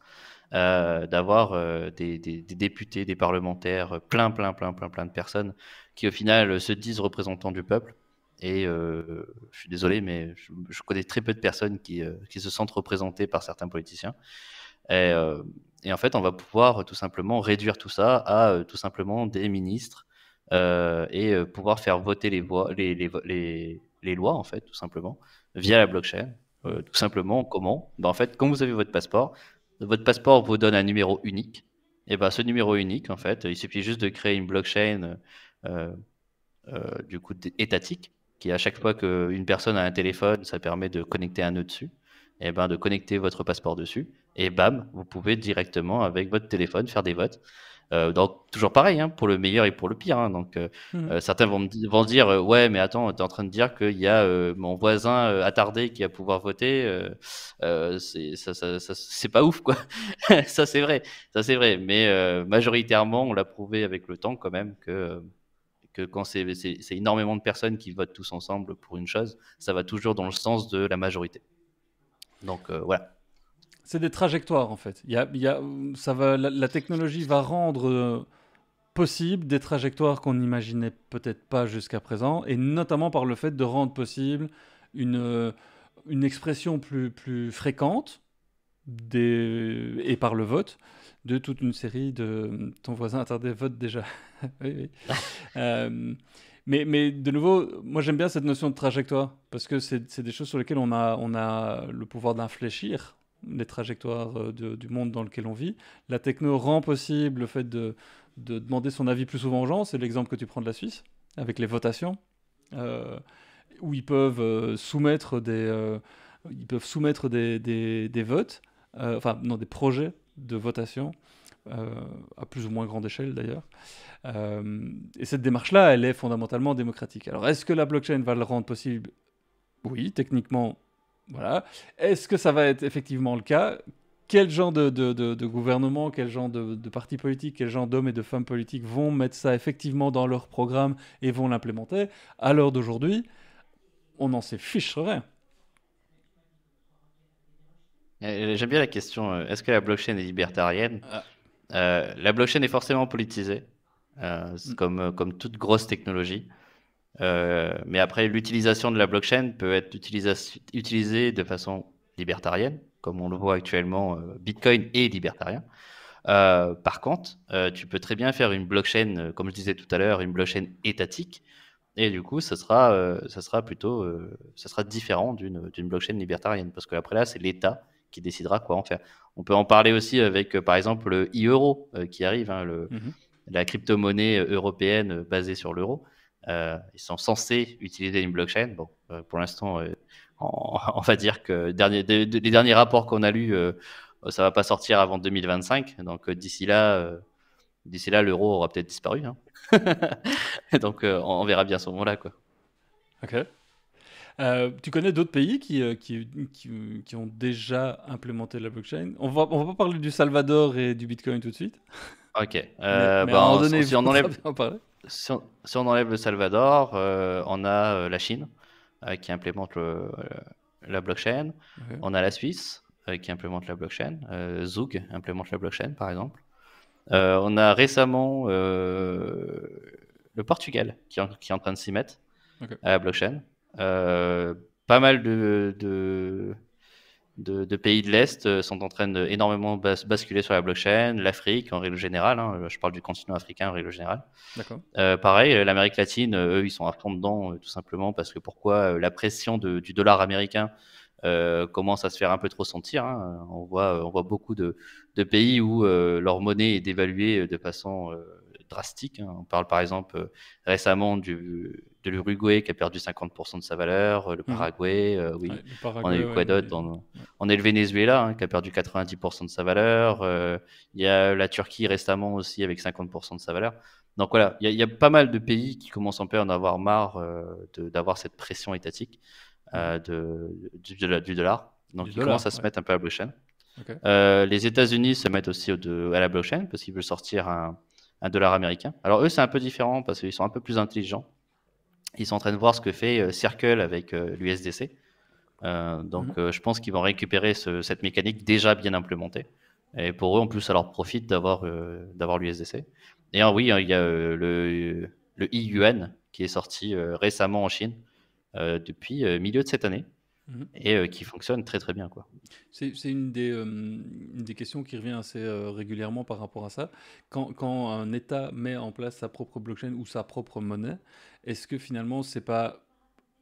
d'avoir des, des, des, députés, des parlementaires, plein, plein, plein, plein, plein de personnes qui au final se disent représentants du peuple, et euh, je suis désolé, mais je, connais très peu de personnes qui, euh, se sentent représentées par certains politiciens. Mmh. Euh, et, en fait, on va pouvoir tout simplement réduire tout ça à tout simplement des ministres et pouvoir faire voter les, les, les, lois, en fait, tout simplement, via la blockchain. tout simplement, comment ben, En fait, quand vous avez votre passeport, votre passeport vous donne un numéro unique. Et ben, ce numéro unique, en fait, il suffit juste de créer une blockchain. du coup étatique qui à chaque fois qu'une personne a un téléphone, ça permet de connecter un nœud dessus, et eh ben de connecter votre passeport dessus, et bam, vous pouvez directement avec votre téléphone faire des votes. Euh, donc toujours pareil, hein, pour le meilleur et pour le pire. Hein. donc euh, mmh. euh, certains vont, dire ouais, mais attends, t'es en train de dire qu'il y a mon voisin attardé qui va pouvoir voter. c'est pas ouf quoi. [laughs] ça c'est vrai, ça c'est vrai. Mais majoritairement, on l'a prouvé avec le temps quand même que que quand c'est énormément de personnes qui votent tous ensemble pour une chose, ça va toujours dans le sens de la majorité. Donc euh, voilà. C'est des trajectoires en fait. y a, ça va, la, technologie va rendre euh, possible des trajectoires qu'on n'imaginait peut-être pas jusqu'à présent, et notamment par le fait de rendre possible une, euh, une expression plus, plus fréquente des, et par le vote de toute une série de ton voisin tardé, vote déjà. [laughs] [laughs] Euh, mais, mais de nouveau, moi j'aime bien cette notion de trajectoire parce que c'est des choses sur lesquelles on a, on a le pouvoir d'infléchir les trajectoires euh, du monde dans lequel on vit. La techno rend possible le fait de, de demander son avis plus souvent aux gens. C'est l'exemple que tu prends de la Suisse avec les votations euh, où ils peuvent soumettre des ils peuvent soumettre des, votes, enfin non des projets de votation, euh, à plus ou moins grande échelle d'ailleurs. Euh, et cette démarche-là, elle est fondamentalement démocratique. Alors, est-ce que la blockchain va le rendre possible Oui, techniquement, voilà. Est-ce que ça va être effectivement le cas quel genre de, gouvernement, quel genre de, parti politique, quel genre d'hommes et de femmes politiques vont mettre ça effectivement dans leur programme et vont l'implémenter, à l'heure d'aujourd'hui, on n'en sait fiche rien. Euh, euh, j'aime bien la question, euh, est-ce que la blockchain est libertarienne ah. La blockchain est forcément politisée, mm. comme, comme toute grosse technologie. mais après, l'utilisation de la blockchain peut être utilisée de façon libertarienne, comme on le voit actuellement, Bitcoin est libertarien. par contre, tu peux très bien faire une blockchain, comme je disais tout à l'heure, une blockchain étatique, et du coup, ça sera, ça sera plutôt, ça sera différent d'une blockchain libertarienne, parce que là, c'est l'État qui décidera quoi en faire. On peut en parler aussi avec, euh, par exemple, le e-euro euh, qui arrive, hein, le, mhm. la crypto-monnaie euh, européenne basée sur l'euro. ils sont censés utiliser une blockchain. Bon, pour l'instant, [laughs] on, va dire que dernier, les derniers rapports qu'on a lus, ça va pas sortir avant 2025. Donc d'ici là, d'ici là, l'euro aura peut-être disparu. Hein. [laughs] donc on, verra bien ce moment-là, quoi. Ok. Euh, tu connais d'autres pays qui, euh, qui, qui, qui, ont déjà implémenté la blockchain on va, on va pas parler du Salvador et du Bitcoin tout de suite. Ok. si, on enlève, le Salvador, on a la Chine euh, qui implémente la blockchain. On a la Suisse qui implémente la blockchain. Zug implémente la blockchain, par exemple. on a récemment le Portugal qui, est en train de s'y mettre à la blockchain. Euh, pas mal de, de, pays de l'Est euh, sont en train de énormément basculer sur la blockchain, l'Afrique en règle générale, hein, je parle du continent africain en règle générale. Euh, pareil, l'Amérique latine, eux, ils sont à fond dedans, tout simplement, parce que pourquoi la pression du dollar américain commence à se faire un peu trop sentir. Hein. On, voit, on voit beaucoup de, pays où leur monnaie est dévaluée de façon drastique. Hein. On parle par exemple récemment du, de l'Uruguay qui a perdu 50% de sa valeur, euh, mmh. euh, le Paraguay, oui. on a eu quoi d'autre on, le Venezuela hein, qui a perdu 90% de sa valeur. Euh, il y a la Turquie récemment aussi avec 50% de sa valeur. Donc voilà, il y, a pas mal de pays qui commencent un peu à en avoir marre d'avoir cette pression étatique mmh. du, de dollar. Donc ils commencent à se mettre un peu à la blockchain. les États-Unis se mettent aussi de, à la blockchain parce qu'ils veulent sortir un dollar américain. Alors eux, c'est un peu différent parce qu'ils sont un peu plus intelligents ils sont en train de voir ce que fait euh, Circle avec euh, l'USDC. Euh, donc, mhm. je pense qu'ils vont récupérer cette mécanique déjà bien implémentée. Et pour eux, en plus, ça leur profite d'avoir l'USDC. Et oui, hein, il y a le, le IUN qui est sorti récemment en Chine depuis milieu de cette année. Mmh et euh, qui fonctionne très très bien. quoi. C'est une, des questions qui revient assez régulièrement par rapport à ça. Quand, un État met en place sa propre blockchain ou sa propre monnaie, est-ce que finalement c'est pas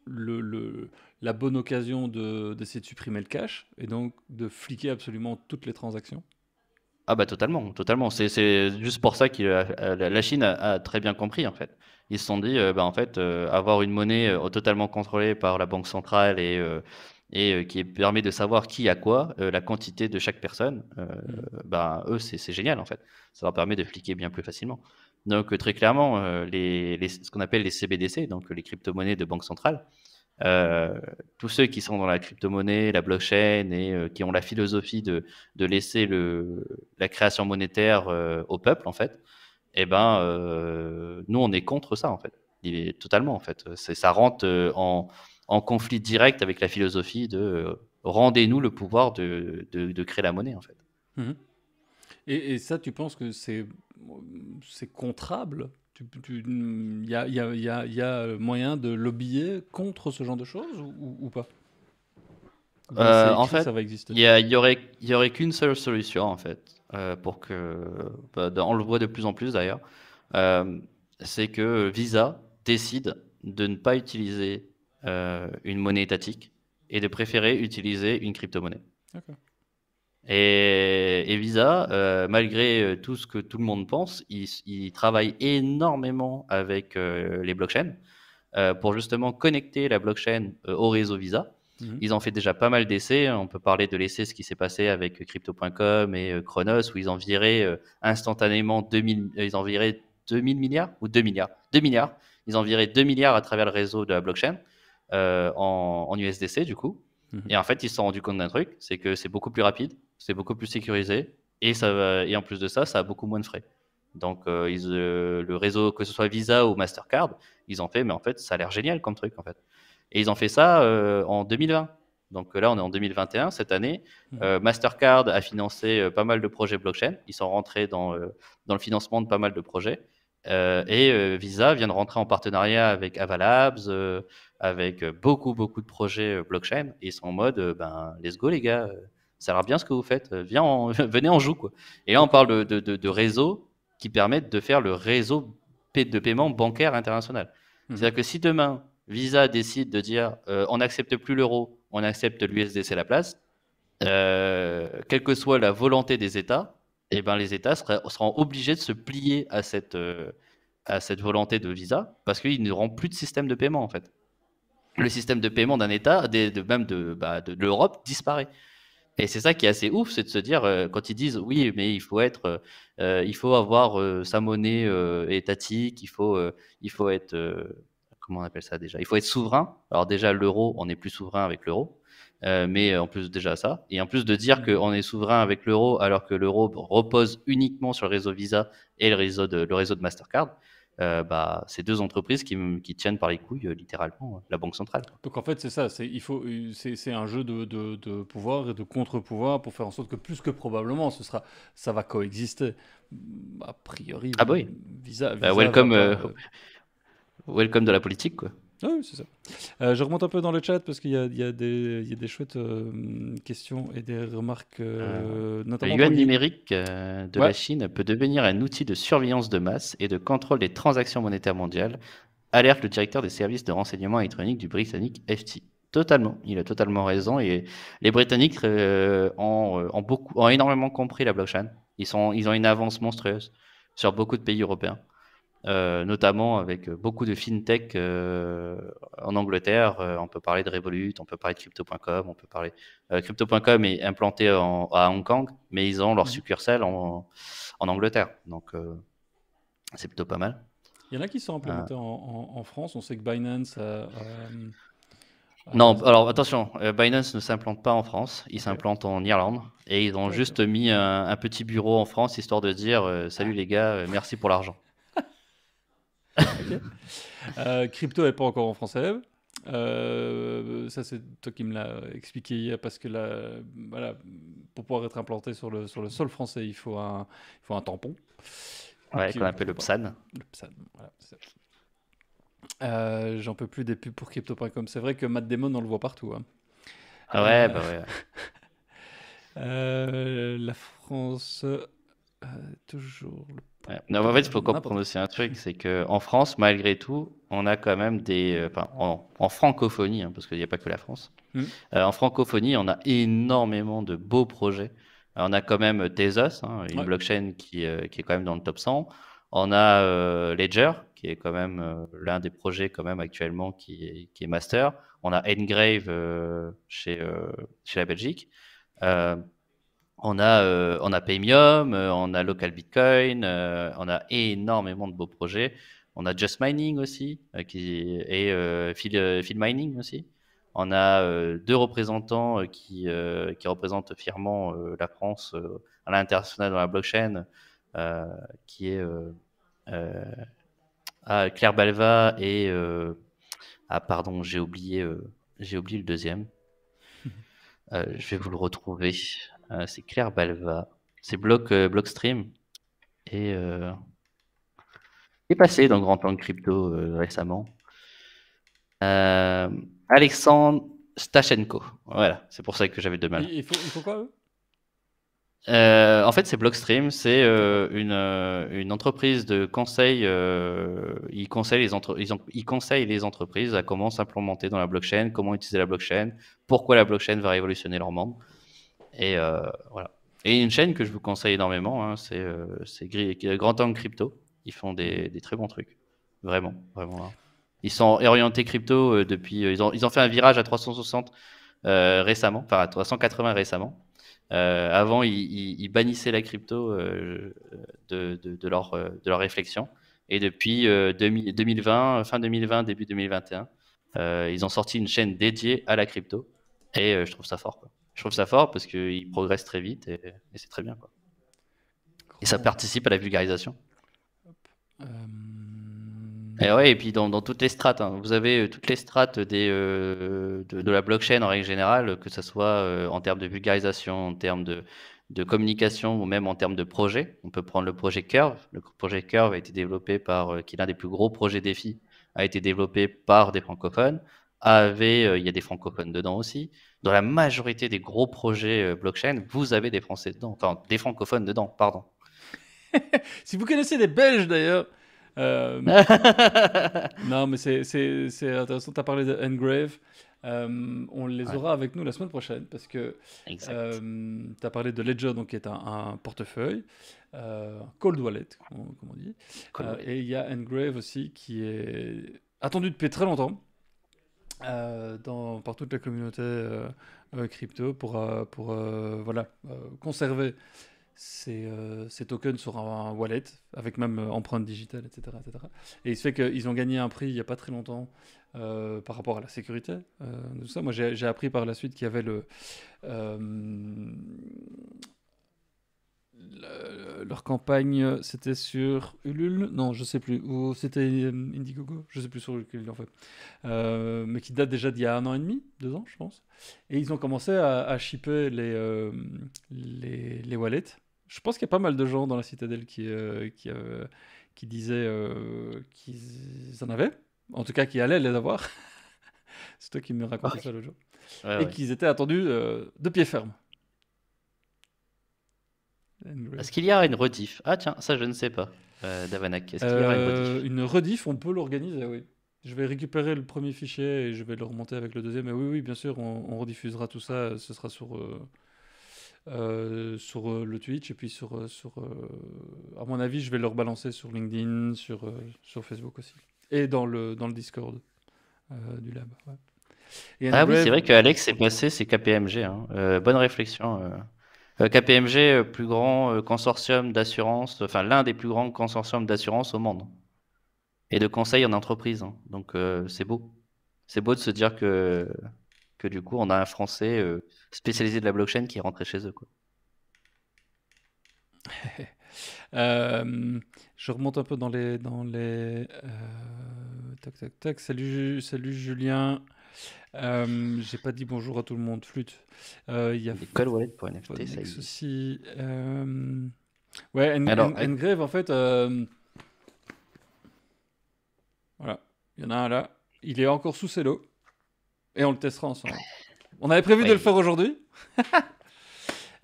la bonne occasion d'essayer de, supprimer le cash et donc de fliquer absolument toutes les transactions ah bah totalement, totalement. C'est juste pour ça que la Chine a, très bien compris en fait ils se sont dit, euh, bah, en fait, euh, avoir une monnaie euh, totalement contrôlée par la Banque centrale et et qui permet de savoir qui a quoi, la quantité de chaque personne, ben eux, c'est génial en fait. Ça leur permet de fliquer bien plus facilement. Donc, très clairement, les, ce qu'on appelle les CBDC, donc les crypto-monnaies de banque centrale, tous ceux qui sont dans la crypto-monnaie, la blockchain et qui ont la philosophie de, de laisser le, la création monétaire au peuple, en fait, eh ben, euh, nous, on est contre ça, en fait. totalement, en fait. Ça rentre euh, en, conflit direct avec la philosophie de euh, rendez-nous le pouvoir de, créer la monnaie, en fait. Mmh et, ça, tu penses que c'est c'est contrable il y a, moyen de lobbyer contre ce genre de choses ou, pas En fait, il n'y aurait, y aurait qu'une seule solution, en fait euh, pour que, bah, on le voit de plus en plus d'ailleurs, euh, c'est que Visa décide de ne pas utiliser euh, une monnaie étatique et de préférer utiliser une crypto-monnaie. Et, Visa, malgré tout ce que tout le monde pense, il, il travaille énormément avec les blockchains pour justement connecter la blockchain au réseau Visa Mmh ils ont fait déjà pas mal d'essais. Hein. On peut parler de l'essai, ce qui s'est passé avec euh, Crypto.com et euh, Chronos, où ils ont viré euh, instantanément 2000, ils ont viré 2000 milliards ou 2 milliards 2 milliards. Ils ont viré 2 milliards à travers le réseau de la blockchain en, USDC, du coup. Mmh et en fait, ils se sont rendus compte d'un truc c'est que c'est beaucoup plus rapide, c'est beaucoup plus sécurisé, et, ça, et en plus de ça, ça a beaucoup moins de frais. Donc, ils, le réseau, que ce soit Visa ou Mastercard, ils ont fait, mais en fait, ça a l'air génial comme truc, en fait. Et ils ont fait ça euh, en 2020. Donc euh, là, on est en 2021, cette année. Mmh. Euh, Mastercard a financé pas mal de projets blockchain. Ils sont rentrés dans, dans le financement de pas mal de projets. et Visa vient de rentrer en partenariat avec Avalabs, avec beaucoup, beaucoup de projets blockchain. Et ils sont en mode, ben, let's go les gars, ça a l'air bien ce que vous faites, Viens [laughs] venez en joue. Quoi. Et là, on parle de, de, réseaux qui permettent de faire le réseau de paiement bancaire international. Mmh. C'est-à-dire que si demain, Visa décide de dire euh, on n'accepte plus l'euro, on accepte l'USD, c'est la place, euh, quelle que soit la volonté des États, eh ben, les États seront obligés de se plier à cette, euh, à cette volonté de Visa parce qu'ils n'auront plus de système de paiement en fait. Le système de paiement d'un État, de, même bah, de, l'Europe, disparaît. Et c'est ça qui est assez ouf, c'est de se dire quand ils disent oui, mais il faut être, il faut avoir sa monnaie étatique, il faut, il faut être comment on appelle ça déjà Il faut être souverain. Alors déjà, l'euro, on est plus souverain avec l'euro. Euh, mais en plus déjà ça, et en plus de dire mm. qu'on est souverain avec l'euro alors que l'euro repose uniquement sur le réseau Visa et le réseau de, le réseau de Mastercard, euh, bah, c'est deux entreprises qui, tiennent par les couilles euh, littéralement la banque centrale. Donc en fait c'est ça, c'est il faut c'est un jeu de, pouvoir et de contre-pouvoir pour faire en sorte que plus que probablement ce sera ça va coexister a priori. Ah bah bah, Visa, welcome welcome de la politique, quoi. Ah oui, c'est ça. Euh, je remonte un peu dans le chat parce qu'il y, a des chouettes euh, questions et des remarques. Euh, le yuan numérique de la Chine peut devenir un outil de surveillance de masse et de contrôle des transactions monétaires mondiales, alerte le directeur des services de renseignement électronique du britannique FT. Totalement, il a totalement raison. Et les Britanniques ont, beaucoup, énormément compris la blockchain. Ils, sont, ils ont une avance monstrueuse sur beaucoup de pays européens. Euh, notamment avec euh, beaucoup de fintech euh, en Angleterre. on peut parler de Revolut, on peut parler de crypto.com, on peut parler. crypto.com est implanté à Hong Kong, mais ils ont leur succursale en, en Angleterre. Donc, c'est plutôt pas mal. Il y en a qui sont implantés en, France. On sait que Binance. non, alors attention, Binance ne s'implante pas en France, il s'implante en Irlande et ils ont juste mis un, petit bureau en France histoire de dire salut les gars, merci pour l'argent. Euh, crypto n'est pas encore en français. Euh, ça, c'est toi qui me l'as expliqué hier parce que là, voilà, pour pouvoir être implanté sur le, sur le sol français, il faut un, il faut un tampon. Ouais, qu'on appelle le PSAN. Le PSAN, euh, J'en peux plus des pubs pour crypto.com. C'est vrai que Matt Damon, on le voit partout. Hein. Ah ouais, bah ouais. [laughs] la France, toujours le en fait, il faut comprendre aussi un truc, c'est qu'en France, malgré tout, on a quand même des. Euh, enfin, en, francophonie, hein, parce qu'il n'y a pas que la France. Mmh. Euh, en francophonie, on a énormément de beaux projets. on a quand même euh, Tezos, hein, une blockchain qui, qui, est quand même dans le top 100. On a Ledger, qui est quand même l'un des projets quand même actuellement qui est, qui est master. On a Engrave chez, chez la Belgique. Euh, on a, euh, on a Paymium, euh, on a Local Bitcoin, euh, on a énormément de beaux projets. On a Just Mining aussi, euh, qui, et Field, Mining aussi. On a deux représentants qui, qui représentent fièrement la France à l'international dans la blockchain, qui est ah, Claire Balva et. ah, pardon, j'ai oublié, j'ai oublié le deuxième. [laughs] je vais vous le retrouver. Euh, c'est Claire Balva. C'est Block, euh, Blockstream. Et euh, est passé dans le Grand plan de Crypto récemment. Alexandre Stachenko. Voilà, c'est pour ça que j'avais de mal. Il faut, quoi, En fait, c'est Blockstream. C'est une, entreprise de conseil. ils, conseillent les conseillent les entreprises à comment s'implémenter dans la blockchain, comment utiliser la blockchain, pourquoi la blockchain va révolutionner leur monde. Et euh, voilà. Et une chaîne que je vous conseille énormément, hein, c'est euh, Grand Angle Crypto. Ils font des, mm-hmm. des, très bons trucs. Vraiment, vraiment. Hein. Ils sont orientés crypto euh, depuis. Ils ont, ils ont fait un virage à 360 euh, récemment, enfin à 380 récemment. Euh, avant, ils, ils, bannissaient la crypto euh, de, de, de, leur, de leur réflexion. Et depuis 2020, fin 2020, début 2021, ils ont sorti une chaîne dédiée à la crypto. Et je trouve ça fort. Quoi je trouve ça fort parce qu'il progresse très vite et, c'est très bien. Et ça participe à la vulgarisation. Euh, et puis dans, toutes les strates, hein. vous avez euh, toutes les strates euh, de, la blockchain en règle générale, que ce soit en termes de vulgarisation, en termes de, communication ou même en termes de projet. On peut prendre le projet Curve. Le projet Curve a été développé par, qui est l'un des plus gros projets défis, a été développé par des francophones avait euh, il y a des francophones dedans aussi. Dans la majorité des gros projets euh, blockchain, vous avez des Français dedans, enfin des francophones dedans, pardon. [laughs] si vous connaissez des Belges d'ailleurs. Euh, [laughs] non, mais c'est intéressant. Tu as parlé d'Engrave on les aura avec nous la semaine prochaine parce que tu as parlé de Ledger, donc qui est un, portefeuille, cold wallet, comme on dit. et il y a Engrave aussi qui est attendu depuis très longtemps. Euh, dans, par toute la communauté euh, euh, crypto pour, pour voilà, conserver ces, ces, tokens sur un, wallet avec même empreinte digitale, etc., Et il se fait qu'ils ont gagné un prix il n'y a pas très longtemps par rapport à la sécurité. tout ça. Moi, j'ai appris par la suite qu'il y avait le leur campagne, c'était sur Ulule Non, je sais plus. Ou c'était euh, Indiegogo Je sais plus sur lequel ils l'ont fait. Euh, mais qui date déjà d'il y a un an et demi, deux ans, je pense. Et ils ont commencé à, à shipper les, euh, les, les, wallets. Je pense qu'il y a pas mal de gens dans la citadelle qui, qui, qui disaient qu'ils en avaient. En tout cas, qui allaient les avoir. [laughs] C'est toi qui me racontais ah ça le jour. et qu'ils étaient attendus de pied ferme. Est-ce qu'il y aura une rediff Ah tiens, ça je ne sais pas, euh, Davanak. Euh, une rediff on peut l'organiser, oui. Je vais récupérer le premier fichier et je vais le remonter avec le deuxième. Mais oui, oui, bien sûr, on, rediffusera tout ça. Ce sera sur, euh, euh, sur le Twitch et puis sur, sur à mon avis, je vais le rebalancer sur LinkedIn, sur, sur Facebook aussi. Et dans le, dans le Discord du lab. Ah oui, c'est vrai qu'Alex est passé, c'est KPMG. Hein. bonne réflexion. Euh, KPMG, euh, plus grand euh, consortium d'assurance, enfin l'un des plus grands consortiums d'assurance au monde et de conseil en entreprise. Hein. Donc c'est beau. C'est beau de se dire que, que du coup on a un Français spécialisé de la blockchain qui est rentré chez eux. [laughs] je remonte un peu dans les... Dans les Tac, tac, Salut, salut Julien. Euh, j'ai pas dit bonjour à tout le monde, flûte. Euh, il y a des pour NFT, euh, Ouais, en, Alors, en fait. Voilà, il y en a un là. Il est encore sous cello. Et on le testera ensemble. [laughs] On avait prévu de le faire aujourd'hui. [laughs]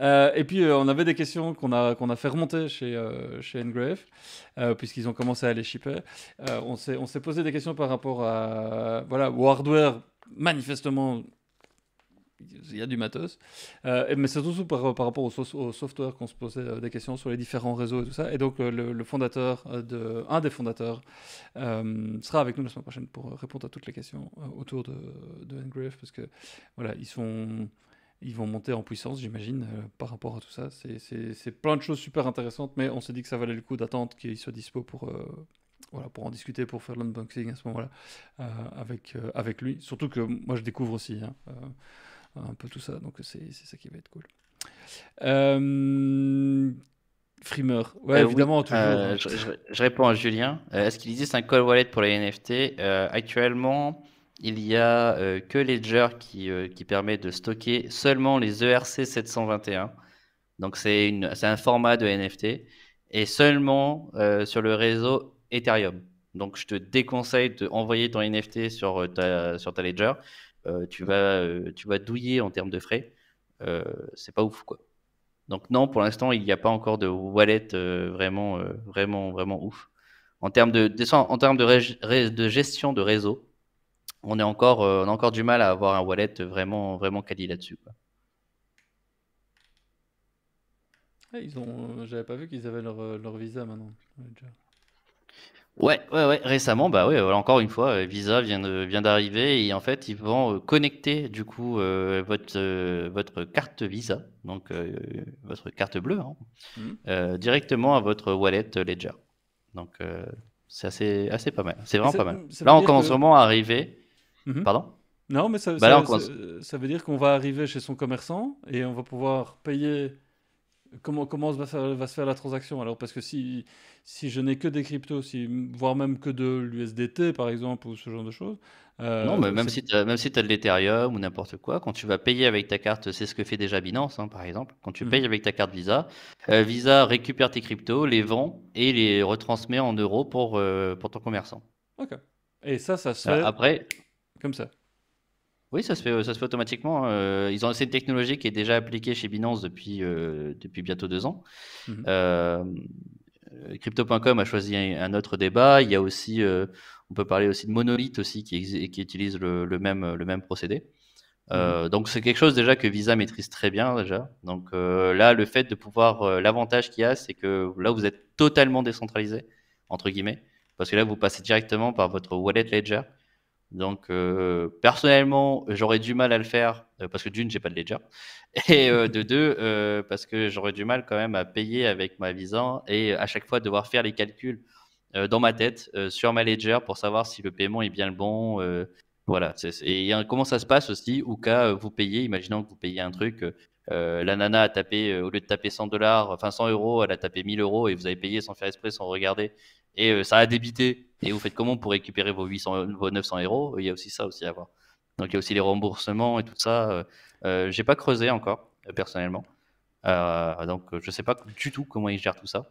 Euh, et puis, euh, on avait des questions qu'on a, qu'on a fait remonter chez, euh, chez Engrave, puisqu'ils ont commencé à les shipper. on s'est posé des questions par rapport à. Voilà, au hardware, manifestement il y a du matos. mais c'est surtout par, par, rapport au, software qu'on se posait des questions sur les différents réseaux et tout ça. Et donc, le, fondateur, de, un des fondateurs, sera avec nous la semaine prochaine pour répondre à toutes les questions autour de, de Engrave, parce que voilà, ils sont ils vont monter en puissance, j'imagine, euh, par rapport à tout ça. C'est plein de choses super intéressantes, mais on s'est dit que ça valait le coup d'attendre qu'il soit dispo pour, euh, voilà, pour en discuter, pour faire l'unboxing à ce moment-là euh, avec, avec lui. Surtout que moi, je découvre aussi hein, un peu tout ça, donc c'est ça qui va être cool. Freemer, ouais, évidemment, toujours. Hein. Je, réponds à Julien. Est-ce qu'il existe un call wallet pour les NFT Actuellement. Il y a euh, que Ledger euh, qui, permet de stocker seulement les ERC 721. Donc c'est un format de NFT et seulement euh, sur le réseau Ethereum. Donc je te déconseille d'envoyer envoyer ton NFT sur ta, Ledger. tu, vas, douiller en termes de frais. c'est pas ouf quoi. Donc non, pour l'instant, il n'y a pas encore de wallet vraiment, vraiment, vraiment ouf. En termes de gestion de réseau, on, est encore, euh, on a encore du mal à avoir un wallet vraiment, vraiment quali là-dessus. Je ah, ils ont, euh, j'avais pas vu qu'ils avaient leur, euh, leur visa maintenant. Ouais, ouais, ouais, récemment, bah ouais, encore une fois, Visa vient, de, vient d'arriver et en fait, ils vont connecter du coup votre, votre carte Visa, donc votre carte bleue, hein, hmm. directement à votre wallet Ledger. Donc, c'est assez, assez pas mal, c'est vraiment pas mal. Là, on commence vraiment à arriver Mhm. Pardon Non, mais bah euh, ça, veut dire qu'on va arriver chez son commerçant et on va pouvoir payer. Comment, comment va, va se faire la transaction alors Parce que si, si je n'ai que des cryptos, voire même que de l'USDT par exemple ou ce genre de choses. Euh, non, mais même si tu as, si as de l'Ethereum ou n'importe quoi, quand tu vas payer avec ta carte, c'est ce que fait déjà Binance hein, par exemple, quand tu mhm. payes avec ta carte Visa, euh, Visa récupère tes cryptos, les vend et les retransmet en euros pour, pour ton commerçant. Ok. Et ça, ça se fait. Après, comme ça. Oui, ça se fait, ça se fait automatiquement. C'est euh, ils ont cette technologie qui est déjà appliquée chez Binance depuis, euh, depuis bientôt deux ans. Mhm. Euh, Crypto.com a choisi un, autre débat. Il y a aussi, on peut parler aussi de Monolith aussi qui, qui utilise le, même, le même procédé. Mhm. donc c'est quelque chose déjà que Visa maîtrise très bien déjà. Donc là, le fait de pouvoir, l'avantage qu'il y a, c'est que là vous êtes totalement décentralisé entre guillemets, parce que là vous passez directement par votre wallet Ledger donc, euh, personnellement, j'aurais du mal à le faire euh, parce que d'une, j'ai pas de ledger, [laughs] et euh, de deux, parce que j'aurais du mal quand même à payer avec ma visa et à chaque fois devoir faire les calculs dans ma tête sur ma ledger pour savoir si le paiement est bien le bon. voilà. Et hein, comment ça se passe aussi au cas vous payez, imaginons que vous payez un truc. la nana a tapé, au lieu de taper 100 dollars, enfin 100 euros, elle a tapé 1000 euros et vous avez payé sans faire exprès, sans regarder. Et ça a débité et vous faites comment pour récupérer vos, 800, vos 900 euros Il y a aussi ça aussi à voir. Donc il y a aussi les remboursements et tout ça. Euh, euh J'ai pas creusé encore euh, personnellement, euh, donc je sais pas du tout comment ils gèrent tout ça.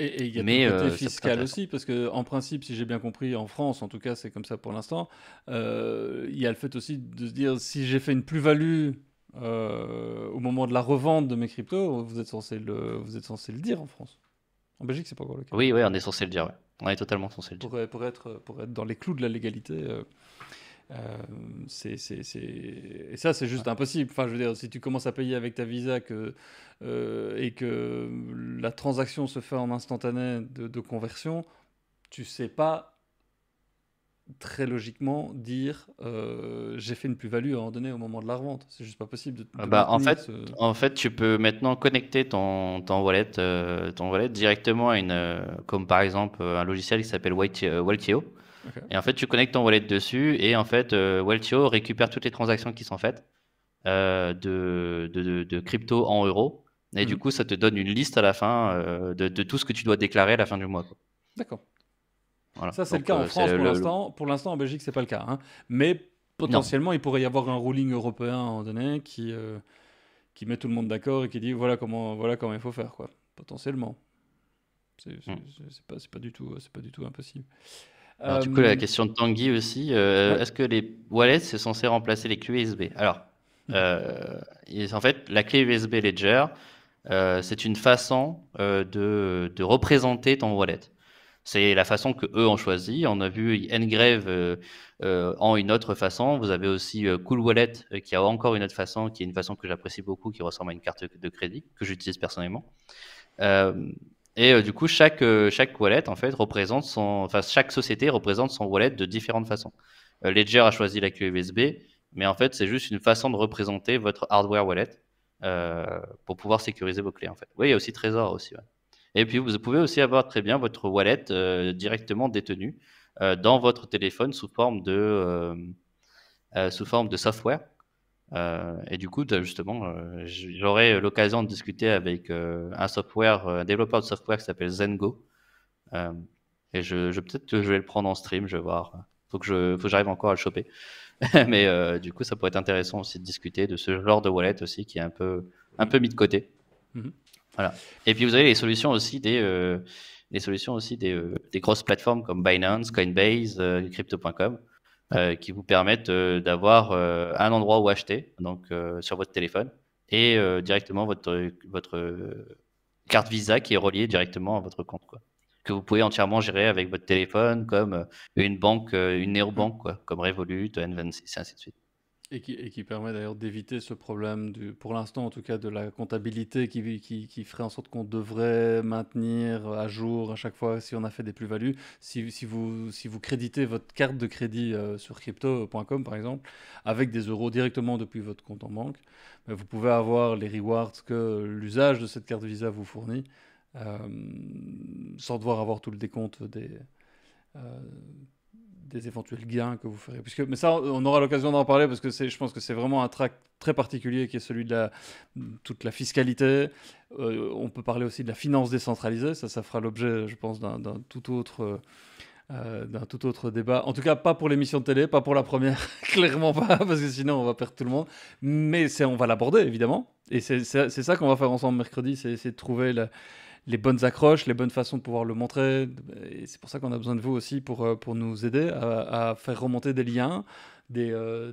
Et il y a Mais, le côté fiscal aussi, parce que en principe, si j'ai bien compris, en France, en tout cas, c'est comme ça pour l'instant, il y a le fait aussi de se dire si j'ai fait une plus-value au moment de la revente de mes cryptos, vous êtes censé le, vous êtes censé le dire en France. En Belgique, c'est pas encore le cas. Oui, oui, on est censé le dire. Ouais. On est totalement foncé. Pour, être, pour être dans les clous de la légalité. Euh, euh, c'est, Et ça, c'est juste impossible. Enfin, je veux dire, si tu commences à payer avec ta Visa que, euh, et que la transaction se fait en instantané de, de, conversion, tu sais pas très logiquement dire euh, j'ai fait une plus-value à un moment donné au moment de la revente. C'est juste pas possible. De, ah bah, en, fait, en fait, tu peux maintenant connecter ton, ton, wallet, euh, ton wallet directement à une, euh, comme par exemple un logiciel qui s'appelle Waltio. Et en fait, tu connectes ton wallet dessus et en fait, Waltio récupère toutes les transactions qui sont faites de, de, crypto en euros. Et du mhm. coup, ça te donne une liste à la fin de, tout ce que tu dois déclarer à la fin du mois. D'accord. Ça, c'est le cas en euh, France pour l'instant. Pour l'instant, en Belgique, c'est pas le cas. Hein. Mais potentiellement, il pourrait y avoir un ruling européen en donné qui, euh, qui met tout le monde d'accord et qui dit voilà comment, voilà comment il faut faire, quoi. Potentiellement. C'est hmm. pas, pas, du tout, pas du tout impossible. du coup, euh, la question de Tanguy aussi, est-ce que les wallets, c'est censé remplacer les clés USB Alors, hmm. en fait, la clé USB Ledger, c'est une façon de, de représenter ton wallet. C'est la façon que eux ont choisi. On a vu Engrave euh, euh, en une autre façon. Vous avez aussi euh, Cool Wallet qui a encore une autre façon, qui est une façon que j'apprécie beaucoup, qui ressemble à une carte de crédit que j'utilise personnellement. et du coup, chaque, chaque wallet en fait représente son, enfin chaque société représente son wallet de différentes façons. Ledger a choisi la clé USB, mais en fait c'est juste une façon de représenter votre hardware wallet. pour pouvoir sécuriser vos clés en fait. Oui, il y a aussi Trésor aussi. Et puis, vous pouvez aussi avoir très bien votre wallet euh, directement détenu euh, dans votre téléphone sous forme de, euh, sous forme de software. et du coup, justement, j'aurai l'occasion de discuter avec un software, développeur de software qui s'appelle Zengo. et je, peut-être que je vais le prendre en stream, je vais voir. Faut que je, faut que j'arrive encore à le choper. [laughs] Mais du coup, ça pourrait être intéressant aussi de discuter de ce genre de wallet aussi qui est un peu, un peu mis de côté. Mmh. Et puis vous avez les solutions aussi des, euh, les solutions aussi des, euh, des, grosses plateformes comme Binance, Coinbase, euh, Crypto.com, qui vous permettent d'avoir un endroit où acheter, donc sur votre téléphone, et directement votre, votre carte Visa qui est reliée directement à votre compte, quoi. Que vous pouvez entièrement gérer avec votre téléphone, comme une banque, une néobanque, quoi, comme Revolut, N26, et ainsi de suite. Et qui, permet d'ailleurs d'éviter ce problème, du, pour l'instant en tout cas, de la comptabilité qui, qui, qui ferait en sorte qu'on devrait maintenir à jour à chaque fois si on a fait des plus-values. Si, si, vous, si vous créditez votre carte de crédit euh, sur crypto.com par exemple, avec des euros directement depuis votre compte en banque, ben, vous pouvez avoir les rewards que l'usage de cette carte Visa vous fournit euh, sans devoir avoir tout le décompte des. Euh, des éventuels gains que vous ferez Puisque, Mais ça, on aura l'occasion d'en parler parce que je pense que c'est vraiment un tract très particulier qui est celui de la, toute la fiscalité. Euh, on peut parler aussi de la finance décentralisée. Ça, ça fera l'objet, je pense, d'un tout autre. Euh, d'un tout autre débat. En tout cas, pas pour l'émission de télé, pas pour la première, [laughs] clairement pas, parce que sinon on va perdre tout le monde. Mais on va l'aborder, évidemment. Et c'est ça qu'on va faire ensemble mercredi, c'est essayer de trouver la, les bonnes accroches, les bonnes façons de pouvoir le montrer. Et c'est pour ça qu'on a besoin de vous aussi pour, euh, pour nous aider à, faire remonter des liens, des, euh,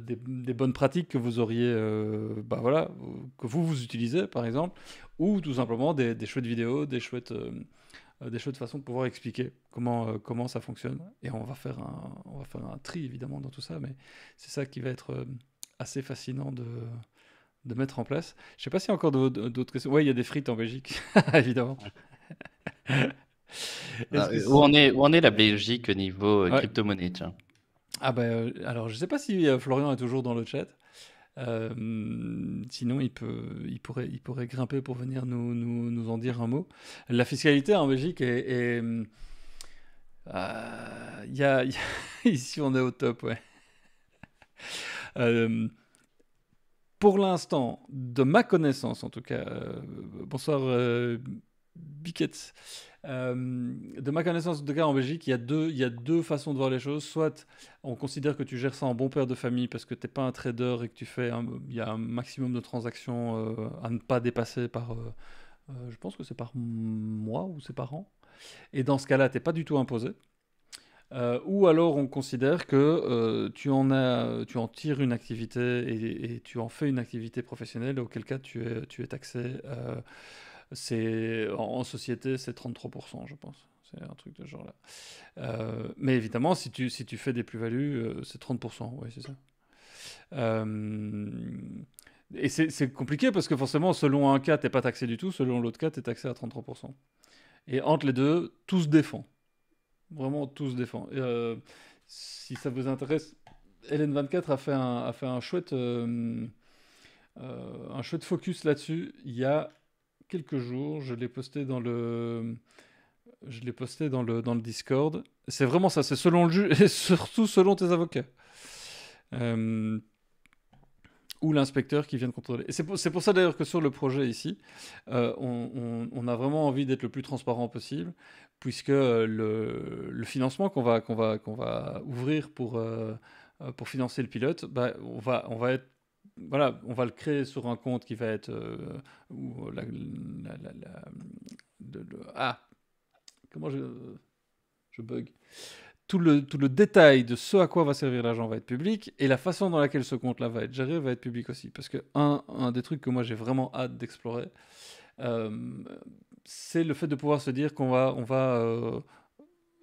bonnes pratiques que vous auriez, euh, bah voilà, que vous vous utilisez par exemple, ou tout simplement des, des chouettes vidéos, des chouettes, des chouettes façons de pouvoir expliquer comment, comment ça fonctionne. Et on va, faire un, on va faire un tri évidemment dans tout ça, mais c'est ça qui va être assez fascinant de, de mettre en place. Je sais pas s'il y a encore d'autres questions. Oui, il y a des frites en Belgique, [laughs] évidemment. [laughs] Euh, où, en est, la Belgique au niveau euh, crypto-monnaie Ah bah, euh, alors je sais pas si Florian est toujours dans le chat. sinon, il, peut, il, pourrait, il pourrait grimper pour venir nous, nous, nous en dire un mot. La fiscalité en Belgique est... [laughs] ici, on est au top, ouais. Euh, pour l'instant, de ma connaissance en tout cas, euh, bonsoir euh, Biquette, euh, de ma connaissance en tout cas en Belgique, il y, a deux, il deux façons de voir les choses. Soit on considère que tu gères ça en bon père de famille parce que tu n'es pas un trader et que tu fais un, il y a un maximum de transactions à ne pas dépasser par, je pense que c'est par mois ou ses parents. Et dans ce cas-là, tu n'es pas du tout imposé. Euh, ou alors on considère que euh, tu, en as, tu en tires une activité et, tu en fais une activité professionnelle, auquel cas tu es, tu es taxé. Euh, c'est, en, société, c'est 33%, je pense. C'est un truc de genre là. mais évidemment, si tu, si tu fais des plus-values, c'est 30%. Oui, c'est ça. et c'est, compliqué parce que forcément, selon un cas, tu n'es pas taxé du tout. Selon l'autre cas, tu es taxé à 33%. Et entre les deux, tout se défend. Vraiment, tout se défend. Euh, si ça vous intéresse, LN24 a fait un, a fait un chouette, euh, euh, un chouette focus là-dessus. Il y a quelques jours, je l'ai posté dans le, je l'ai posté dans le, dans le Discord. C'est vraiment ça, c'est selon le juge [laughs] et surtout selon tes avocats. ou l'inspecteur qui vient de contrôler. Et c'est pour, ça d'ailleurs que sur le projet ici, on, on, a vraiment envie d'être le plus transparent possible puisque euh, le, financement qu'on va, qu'on va, qu'on va ouvrir pour, euh, pour financer le pilote, bah, on, va, on va être voilà, on va le créer sur un compte qui va être euh, ou la, ah comment je je bug tout le, tout le détail de ce à quoi va servir l'argent va être public et la façon dans laquelle ce compte-là va être géré va être public aussi. Parce que un, un des trucs que moi j'ai vraiment hâte d'explorer, c'est le fait de pouvoir se dire qu'on va, on va euh,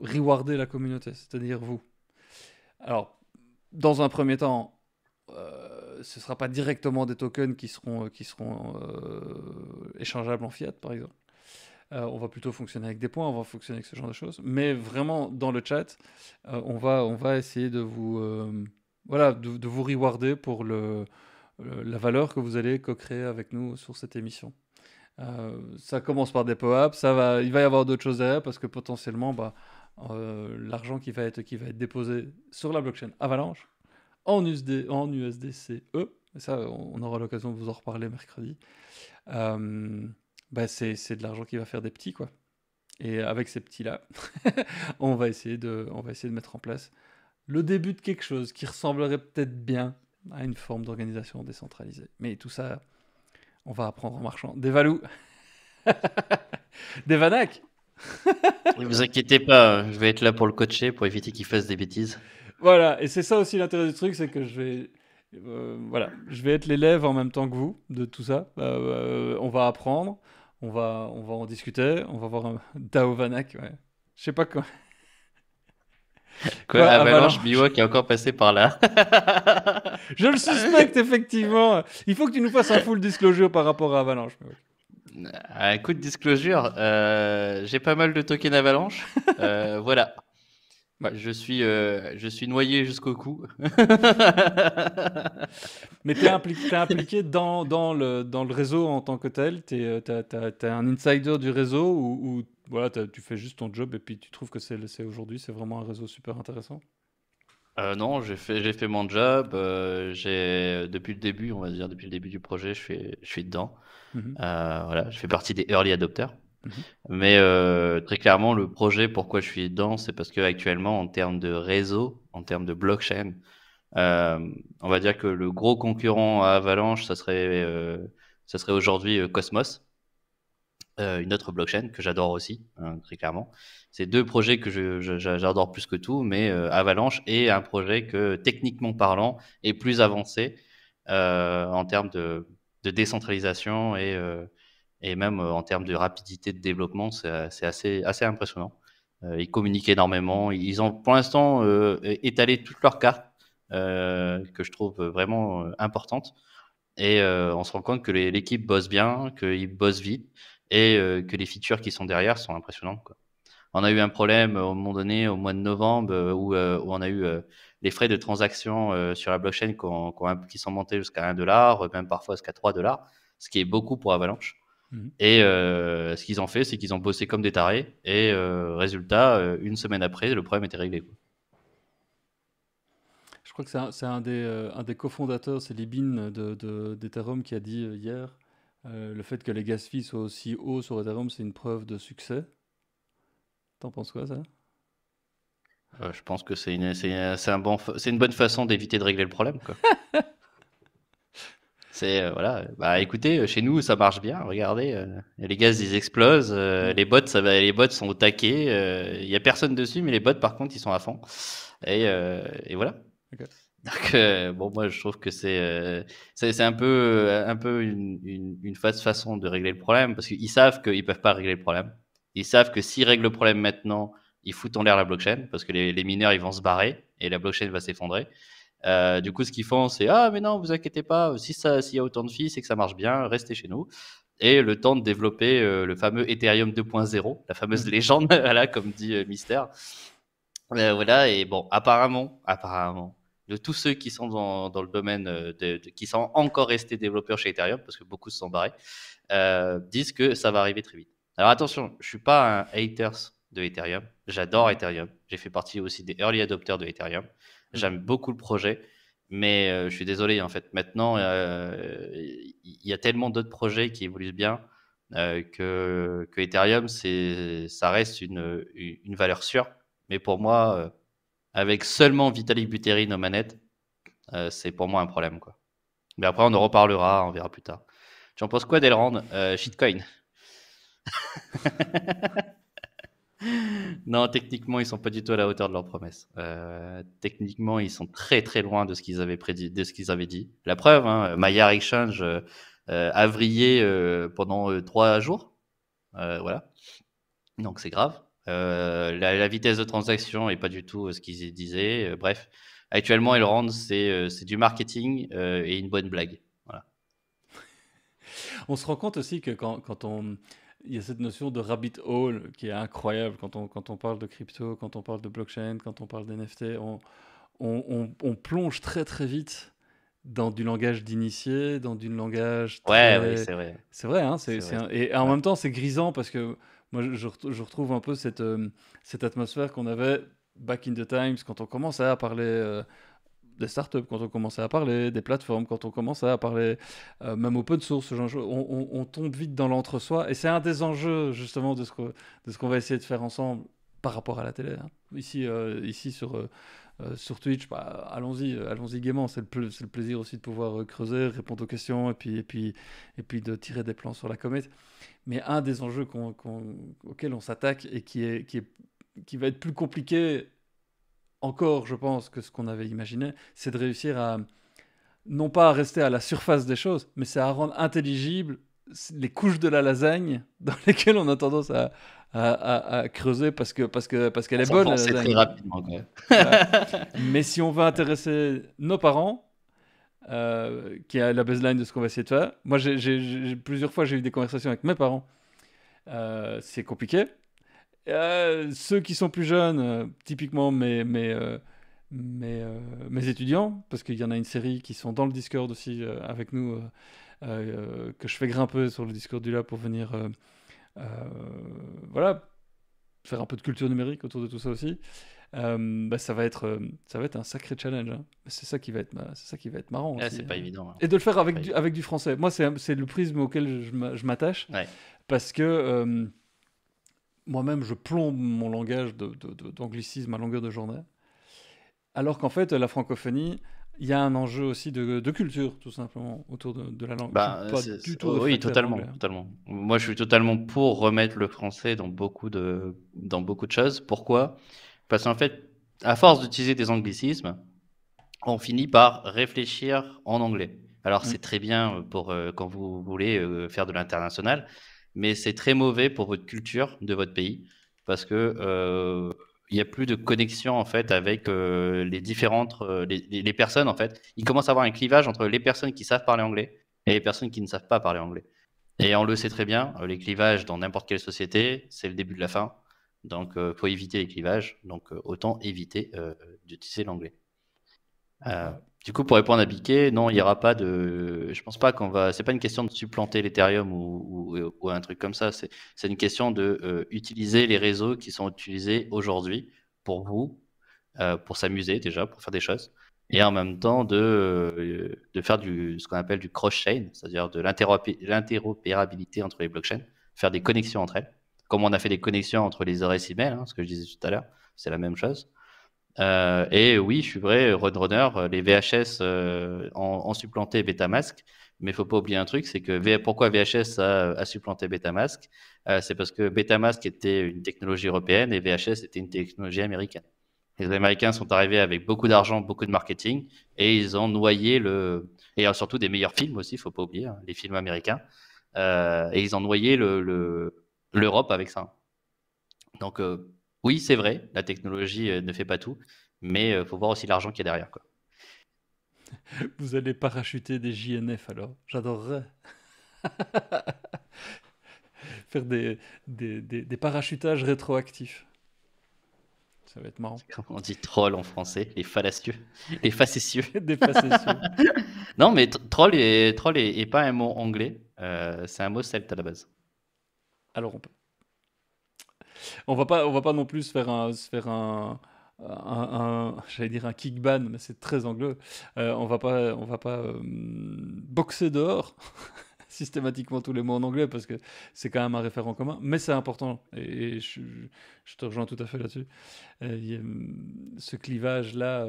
rewarder la communauté, c'est-à-dire vous. Alors, dans un premier temps, euh, ce ne sera pas directement des tokens qui seront, euh, qui seront échangeables en fiat, par exemple. on va plutôt fonctionner avec des points, on va fonctionner avec ce genre de choses. Mais vraiment, dans le chat, on, va, essayer de vous, voilà, de, vous rewarder pour la valeur que vous allez co-créer avec nous sur cette émission. Euh, ça commence par des POAP, ça va, il va y avoir d'autres choses derrière parce que potentiellement, bah, euh, l'argent qui va être qui va être déposé sur la blockchain Avalanche en en USDCE, et ça, on aura l'occasion de vous en reparler mercredi. Euh, bah, c'est de l'argent qui va faire des petits quoi. Et avec ces petits là, [laughs] on va essayer de, on va essayer de mettre en place le début de quelque chose qui ressemblerait peut-être bien à une forme d'organisation décentralisée. Mais tout ça on va apprendre en marchant. Des valous. [laughs] des Vanac. [laughs] Ne vous inquiétez pas, je vais être là pour le coacher, pour éviter qu'il fasse des bêtises. Voilà, et c'est ça aussi l'intérêt du truc, c'est que je vais, euh, voilà, je vais être l'élève en même temps que vous de tout ça. Euh, euh, on va apprendre, on va, on va en discuter, on va voir un Dao Vanak. Ouais. Je sais pas quoi. Quoi, bah, ah, ah, Avalanche, Biwa qui est encore passé par là. [laughs] je le suspecte, effectivement. Il faut que tu nous fasses un full disclosure par rapport à Avalanche. Un coup de disclosure, euh, j'ai pas mal de tokens Avalanche. Euh, [laughs] voilà. Je, suis, euh, je suis noyé jusqu'au cou. [laughs] Mais tu es, impliqué, dans, dans, le, dans le réseau en tant que tel Tu es, un insider du réseau ou voilà, tu fais juste ton job et puis tu trouves que c'est aujourd'hui, c'est vraiment un réseau super intéressant euh, Non, j'ai fait, fait mon job. Euh, depuis le début, on va dire depuis le début du projet, je suis, je suis dedans. Mhm. Euh, voilà, je fais partie des early adopters. Mhm. Mais très clairement, le projet, pourquoi je suis dedans, c'est parce qu'actuellement, en termes de réseau, en termes de blockchain, on va dire que le gros concurrent à Avalanche, ça serait, serait aujourd'hui Cosmos. Euh, une autre blockchain que j'adore aussi, hein, très clairement. C'est deux projets que j'adore plus que tout, mais euh, Avalanche est un projet que, techniquement parlant, est plus avancé euh, en termes de, décentralisation et, et même en termes de rapidité de développement. C'est assez, assez impressionnant. ils communiquent énormément. Ils ont pour l'instant étalé toutes leurs cartes, mmh. que je trouve vraiment importantes. Et on se rend compte que l'équipe bosse bien, qu'ils bossent vite et euh, que les features qui sont derrière sont impressionnantes. On a eu un problème euh, au moment donné, au mois de novembre, euh, où, on a eu les frais de transaction sur la blockchain qui sont montés jusqu'à 1 dollar, même parfois jusqu'à 3 dollars, ce qui est beaucoup pour Avalanche. Mmh. Et ce qu'ils ont fait, c'est qu'ils ont bossé comme des tarés. Et résultat, une semaine après, le problème était réglé. Je crois que c'est un, des, cofondateurs, c'est Libin d'Ethereum de, qui a dit hier euh, le fait que les gaz fees soient aussi hauts sur Ethereum, c'est une preuve de succès. T'en penses quoi, ça euh, Je pense que c'est une, un bon, une bonne façon d'éviter de régler le problème. [laughs] C'est euh, voilà, bah écoutez, chez nous ça marche bien. Regardez, les gaz ils explosent, les bottes ça va, les bots sont au taquet. Il n'y a personne dessus, mais les bottes, par contre ils sont à fond. Et, voilà. Donc, euh, bon, moi, je trouve que c'est euh, c'est un peu, euh, un peu une, une, une fausse façon de régler le problème parce qu'ils savent qu'ils ne peuvent pas régler le problème. Ils savent que s'ils règlent le problème maintenant, ils foutent en l'air la blockchain parce que les, mineurs, ils vont se barrer et la blockchain va s'effondrer. Euh, du coup, ce qu'ils font, c'est Ah, mais non, vous inquiétez pas, s'il y a autant de filles, c'est que ça marche bien, restez chez nous. Et le temps de développer le fameux Ethereum 2.0, la fameuse mm. légende, [laughs] là, comme dit Mystère. voilà, et bon, apparemment, apparemment, de tous ceux qui sont dans, le domaine, euh, de, qui sont encore restés développeurs chez Ethereum, parce que beaucoup se sont barrés, euh, disent que ça va arriver très vite. Alors attention, je ne suis pas un haters de Ethereum. J'adore Ethereum. J'ai fait partie aussi des early adopters de Ethereum. Mm. J'aime beaucoup le projet. Mais euh, je suis désolé, en fait, maintenant, il y a tellement d'autres projets qui évoluent bien que, Ethereum, ça reste une, valeur sûre. Mais pour moi, avec seulement Vitalik Buterin aux manettes, euh, c'est pour moi un problème. Quoi. Mais après, on en reparlera, on verra plus tard. Tu en penses quoi d'Elrand euh, Shitcoin [laughs] Non, techniquement, ils sont pas du tout à la hauteur de leurs promesses. Euh, techniquement, ils sont très très loin de ce qu'ils avaient prédit, de ce qu'ils avaient dit. La preuve, hein, Maillard Exchange a pendant trois jours. voilà. Donc c'est grave. Euh, la, vitesse de transaction n'est pas du tout euh, ce qu'ils disaient. Euh, bref, actuellement, Elrond, c'est du marketing et une bonne blague. Voilà. [laughs] On se rend compte aussi que quand, on il y a cette notion de rabbit hole qui est incroyable quand on, quand on parle de crypto, quand on parle de blockchain, quand on parle d'NFT. On, on, plonge très très vite dans du langage d'initié, dans du langage. Ouais, c'est vrai. C'est vrai, hein, Et en même temps, c'est grisant parce que moi, je, je, retrouve un peu cette, euh, cette atmosphère qu'on avait back in the times quand on commençait à parler euh, des startups, quand on commençait à parler des plateformes, quand on commençait à parler euh, même open source, on, on, tombe vite dans l'entre-soi. Et c'est un des enjeux justement de ce qu'on va essayer de faire ensemble par rapport à la télé. Hein. Ici, ici sur, euh, sur Twitch, bah, allons-y, euh, allons-y gaiement. C'est le, plaisir aussi de pouvoir euh, creuser, répondre aux questions et puis, et, puis, puis de tirer des plans sur la comète. Mais un des enjeux on, auxquels on s'attaque et qui, est, qui, qui va être plus compliqué encore, je pense, que ce qu'on avait imaginé, c'est de réussir à non pas à rester à la surface des choses, mais c'est à rendre intelligible les couches de la lasagne [laughs] dans lesquelles on a tendance à, creuser parce que parce que parce qu'elle est bonne. très rapidement. [laughs] Mais si on veut intéresser nos parents, euh, qui est la baseline de ce qu'on va essayer de faire. Moi, j'ai plusieurs fois j'ai eu des conversations avec mes parents. Euh, c'est compliqué. Euh, ceux qui sont plus jeunes, typiquement mes, mes étudiants, parce qu'il y en a une série qui sont dans le Discord aussi avec nous. Euh, que je fais grimper sur le discours du Lab pour venir euh, euh, voilà, faire un peu de culture numérique autour de tout ça aussi. bah, ça va être ça va être un sacré challenge. Hein. C'est ça qui va être ça qui va être marrant. Ah, c'est pas hein. évident. Hein. Et de le faire avec du, avec du français. Moi c'est le prisme auquel je m'attache parce que moi-même je plombe mon langage d'anglicisme à longueur de journée, alors qu'en fait la francophonie il y a un enjeu aussi de, culture, tout simplement, autour de, la langue. Bah, oui, totalement, hein. totalement. Moi, je suis totalement pour remettre le français dans beaucoup de, dans beaucoup de choses. Pourquoi Parce qu'en fait, à force d'utiliser des anglicismes, on finit par réfléchir en anglais. Alors, c'est mm. très bien euh, pour euh, quand vous voulez euh, faire de l'international, mais c'est très mauvais pour votre culture de votre pays parce que il n'y a plus de connexion en fait avec euh, les différentes euh, les, personnes en fait. Il commence à avoir un clivage entre les personnes qui savent parler anglais et les personnes qui ne savent pas parler anglais. Et on le sait très bien, les clivages dans n'importe quelle société, c'est le début de la fin. Donc il euh, faut éviter les clivages, donc autant éviter d'utiliser l'anglais. Du coup, pour répondre à Piquet, non, il n'y aura pas de. Je pense pas qu'on va. C'est pas une question de supplanter l'Ethereum ou, un truc comme ça. C'est une question de euh, utiliser les réseaux qui sont utilisés aujourd'hui pour vous, euh, pour s'amuser déjà, pour faire des choses, et en même temps de, euh, de faire du ce qu'on appelle du cross chain, c'est-à-dire de l'interopérabilité entre les blockchains, faire des connexions entre elles, comme on a fait des connexions entre les adresses email, hein, ce que je disais tout à l'heure, c'est la même chose. Euh, et oui, je suis vrai, Runner, euh, les VHS euh, ont, ont, supplanté Betamask, mais il faut pas oublier un truc, c'est que pourquoi VHS a, supplanté Betamask euh, C'est parce que Betamask était une technologie européenne et VHS était une technologie américaine. Les Américains sont arrivés avec beaucoup d'argent, beaucoup de marketing, et ils ont noyé le... Et surtout des meilleurs films aussi, faut pas oublier, hein, les films américains. et ils ont noyé l'Europe le, l'europe avec ça. Donc, oui, c'est vrai, la technologie euh, ne fait pas tout, mais il euh, faut voir aussi l'argent qu'il y a derrière. Quoi. [laughs] Vous allez parachuter des JNF alors J'adorerais. [laughs] Faire des, des, parachutages rétroactifs. Ça va être marrant. on dit troll en français Les fallacieux Les facétieux [laughs] Des non, mais troll n'est troll est, pas un mot anglais. Euh, c'est un mot celte à la base. Alors on peut on va pas, on va pas non plus se faire un, se faire un, j'allais dire un kick ban, mais c'est très anglais. Euh, on va pas, on va pas euh, boxer dehors. [laughs] systématiquement tous les mots en anglais parce que c'est quand même un référent commun, mais c'est important et, je, te rejoins tout à fait là-dessus. Euh, mm, ce clivage-là,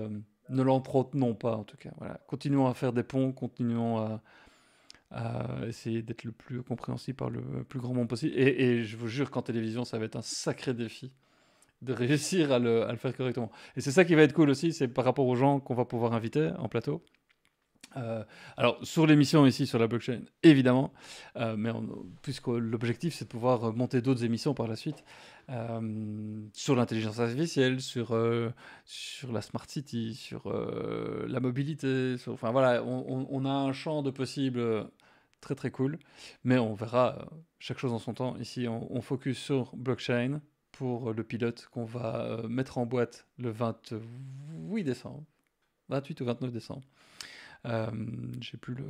ne l'entretenons pas en tout cas. Voilà. Continuons à faire des ponts, continuons à, à essayer d'être le plus compréhensible par le plus grand monde possible. Et, je vous jure qu'en télévision, ça va être un sacré défi de réussir à le, faire correctement. Et c'est ça qui va être cool aussi, c'est par rapport aux gens qu'on va pouvoir inviter en plateau. Euh, alors, sur l'émission ici, sur la blockchain, évidemment, euh, mais puisque l'objectif, c'est de pouvoir monter d'autres émissions par la suite, euh, sur l'intelligence artificielle, sur, sur la smart city, sur la mobilité, enfin voilà, on, on, a un champ de possibles très très cool. Mais on verra euh, chaque chose en son temps. Ici, on, focus sur blockchain pour euh, le pilote qu'on va euh, mettre en boîte le 28 décembre. 28 ou 29 décembre. J'ai plus le,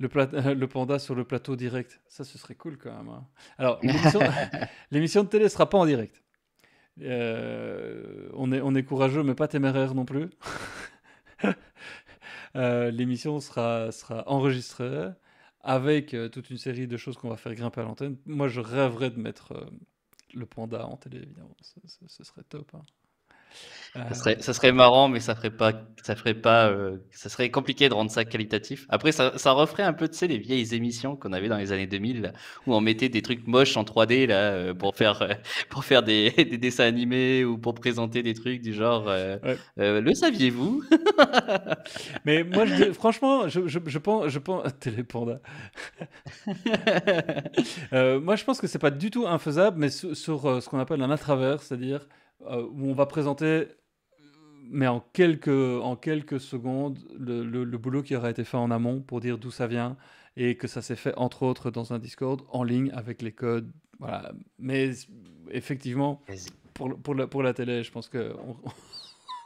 le, [laughs] le, panda sur le plateau direct. Ça, ce serait cool quand même. Hein. Alors, [laughs] l'émission de télé sera pas en direct. on, est, on est courageux, mais pas téméraire non plus. [laughs] l'émission sera, sera enregistrée avec euh, toute une série de choses qu'on va faire grimper à l'antenne. Moi, je rêverais de mettre euh, le panda en télé, évidemment. Ce, serait top. Hein. Euh, ça serait, ça serait, marrant, mais ça ferait pas, ça ferait pas, euh, ça serait compliqué de rendre ça qualitatif. Après, ça, referait un peu, tu sais, les vieilles émissions qu'on avait dans les années 2000, où on mettait des trucs moches en 3D là euh, pour faire, pour faire [laughs] des, dessins animés ou pour présenter des trucs du genre. le saviez-vous [laughs] Mais moi, franchement, je, je, je, pense, je pense, [laughs] moi, je pense que c'est pas du tout infaisable, mais sur, sur ce qu'on appelle un à travers, c'est-à-dire euh, où on va présenter, mais en quelques, en quelques secondes, le, boulot qui aura été fait en amont pour dire d'où ça vient et que ça s'est fait entre autres dans un Discord en ligne avec les codes. Voilà. Mais effectivement, pour, pour, la, télé, je pense que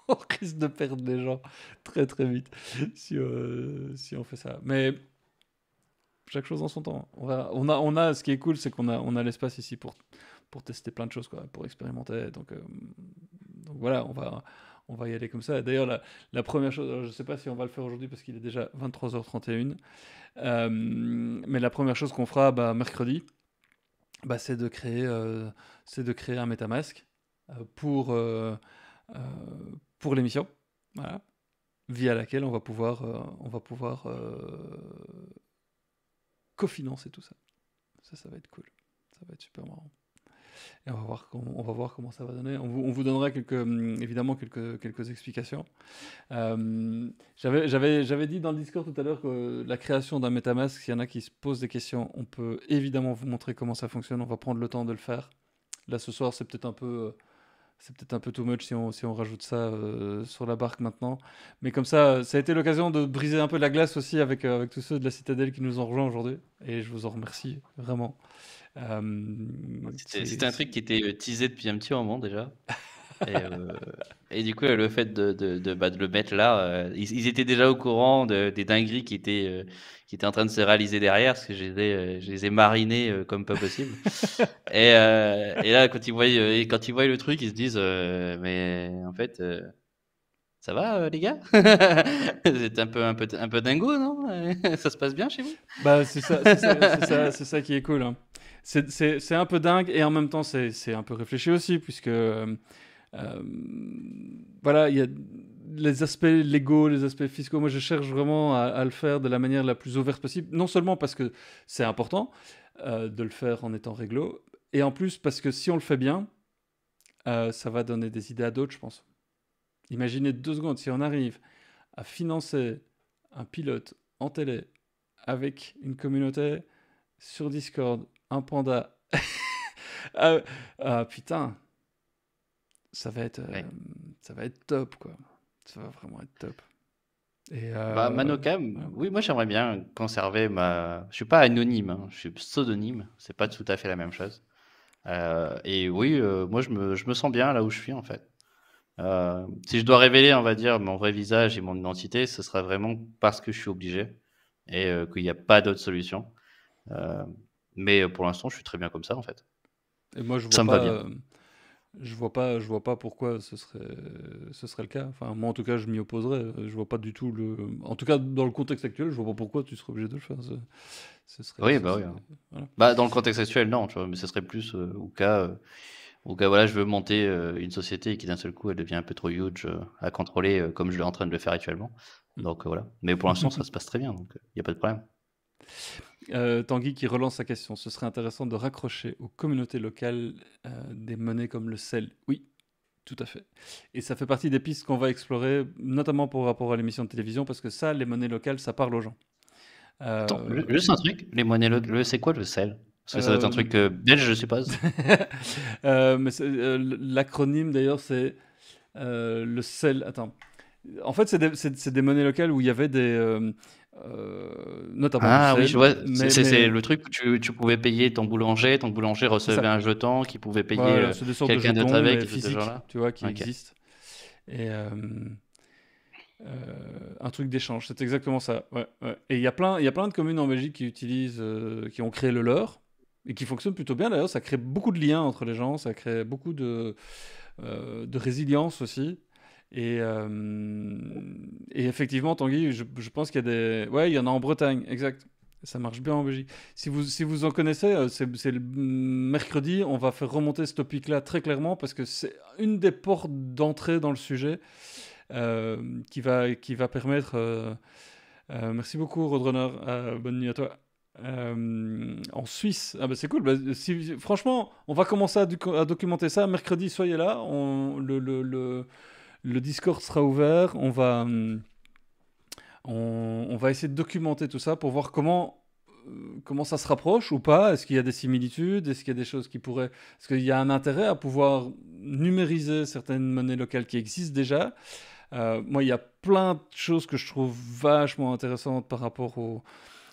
on, [laughs] risque de perdre des gens très très vite euh, si, on fait ça. Mais chaque chose en son temps. On, a, ce qui est cool, c'est qu'on a, on a l'espace ici pour pour tester plein de choses, quoi, pour expérimenter. Euh, donc, voilà, on va, on va y aller comme ça. D'ailleurs, la, première chose, je ne sais pas si on va le faire aujourd'hui parce qu'il est déjà 23h31, euh, mais la première chose qu'on fera bah, mercredi, bah, c'est de, créer, euh, c'est de créer un MetaMask pour, pour l'émission, via laquelle on va pouvoir, on va pouvoir cofinancer tout ça. Ça, ça va être cool. Ça va être super marrant on va voir, comment, va voir comment ça va donner. On vous, donnera hum, évidemment quelques, explications. Hum, j'avais dit dans le Discord tout à l'heure que la création d'un MetaMask, s'il y en a qui se posent des questions, on peut évidemment vous montrer comment ça fonctionne. On va prendre le temps de le faire. Là, ce soir, c'est peut-être un peu. Euh, c'est peut-être un peu too much si on, si on rajoute ça euh, sur la barque maintenant. Mais comme ça, ça a été l'occasion de briser un peu la glace aussi avec, euh, avec tous ceux de la citadelle qui nous ont rejoints aujourd'hui. Et je vous en remercie vraiment. Euh, c'est C'était un truc qui était teasé depuis un petit moment déjà. [laughs] Euh, et, du coup, le fait de, de, de, bah, le mettre là, euh, ils, étaient déjà au courant des dingueries qui étaient, euh, qui étaient en train de se réaliser derrière, parce que je les ai, les ai marinés comme pas possible. [laughs] et, et, là, quand ils, voient, quand ils voient le truc, ils se disent Mais en fait, ça va, les gars [laughs] Vous êtes un peu, un peu, un peu dingo, non [laughs] Ça se passe bien chez vous bah, C'est ça, ça, ça, qui est cool. Hein. C'est un peu dingue, et en même temps, c'est un peu réfléchi aussi, puisque euh, voilà, il y a les aspects légaux, les aspects fiscaux, moi je cherche vraiment à, le faire de la manière la plus ouverte possible, non seulement parce que c'est important euh, de le faire en étant réglo, et en plus parce que si on le fait bien, euh, ça va donner des idées à d'autres, je pense. Imaginez deux secondes, si on arrive à financer un pilote en télé avec une communauté sur Discord, un panda. [laughs] Ah, ah, putain, ça va être, euh, ça va être top, quoi. Ça va vraiment être top. Et euh... bah, Manocam, oui, moi j'aimerais bien conserver ma. Je suis pas anonyme, hein. je suis pseudonyme, c'est pas tout à fait la même chose. Euh, et oui, euh, moi je me, je me, sens bien là où je suis en fait. si je dois révéler, on va dire, mon vrai visage et mon identité, ce sera vraiment parce que je suis obligé et qu'il n'y a pas d'autre solution. mais pour l'instant, je suis très bien comme ça en fait. Et moi, ça me va bien je vois pas, je vois pas pourquoi ce serait, ce serait le cas. Enfin, moi en tout cas, je m'y opposerais. Je vois pas du tout le. En tout cas, dans le contexte actuel, je vois pas pourquoi tu serais obligé de le faire. oui, bah oui. Hein. Bah, dans le contexte actuel, non, tu vois, mais ce serait plus euh, au cas. Euh, au cas, voilà, je veux monter euh, une société qui d'un seul coup elle devient un peu trop huge à contrôler comme je suis en train de le faire actuellement. Mm. Donc voilà. Mais pour l'instant, ça se passe très bien, donc il n'y a pas de problème. Euh, Tanguy qui relance sa question. Ce serait intéressant de raccrocher aux communautés locales euh, des monnaies comme le sel. Oui, tout à fait. Et ça fait partie des pistes qu'on va explorer, notamment pour rapport à l'émission de télévision, parce que ça, les monnaies locales, ça parle aux gens. Euh... Attends, juste un truc, les monnaies locales, c'est quoi le sel Parce que ça doit être un truc euh, belge, je suppose. [laughs] l'acronyme, d'ailleurs, c'est le sel. Attends. En fait, c'est des, monnaies locales où il y avait des, euh, notamment. Ah oui, je c'est le truc où tu, pouvais payer ton boulanger, ton boulanger recevait un jeton qui pouvait payer euh, quelqu'un d'autre avec, physique, tu vois, qui existe. Et euh, un truc d'échange, c'est exactement ça. Ouais, Et il y a plein de communes en Belgique qui utilisent, qui ont créé le leur et qui fonctionne plutôt bien. D'ailleurs, ça crée beaucoup de liens entre les gens, ça crée beaucoup de, de résilience aussi. Euh, et, effectivement, Tanguy, je, je pense qu'il y a des. Ouais, il y en a en Bretagne, exact. Ça marche bien en Belgique. Si vous, si vous en connaissez, euh, c'est le mercredi, on va faire remonter ce topic-là très clairement parce que c'est une des portes d'entrée dans le sujet euh, qui, va, qui va permettre. merci beaucoup, Rodrunner. bonne nuit à toi. en Suisse, ah bah, c'est cool. Bah, franchement, on va commencer à, à, documenter ça. Mercredi, soyez là. On, le, le le Discord sera ouvert. On va, euh, on, va essayer de documenter tout ça pour voir comment euh, comment ça se rapproche ou pas Est-ce qu'il y a des similitudes Est-ce qu'il y a des choses qui pourraient... Est-ce qu'il y a un intérêt à pouvoir numériser certaines monnaies locales qui existent déjà euh, Moi, il y a plein de choses que je trouve vachement intéressantes par rapport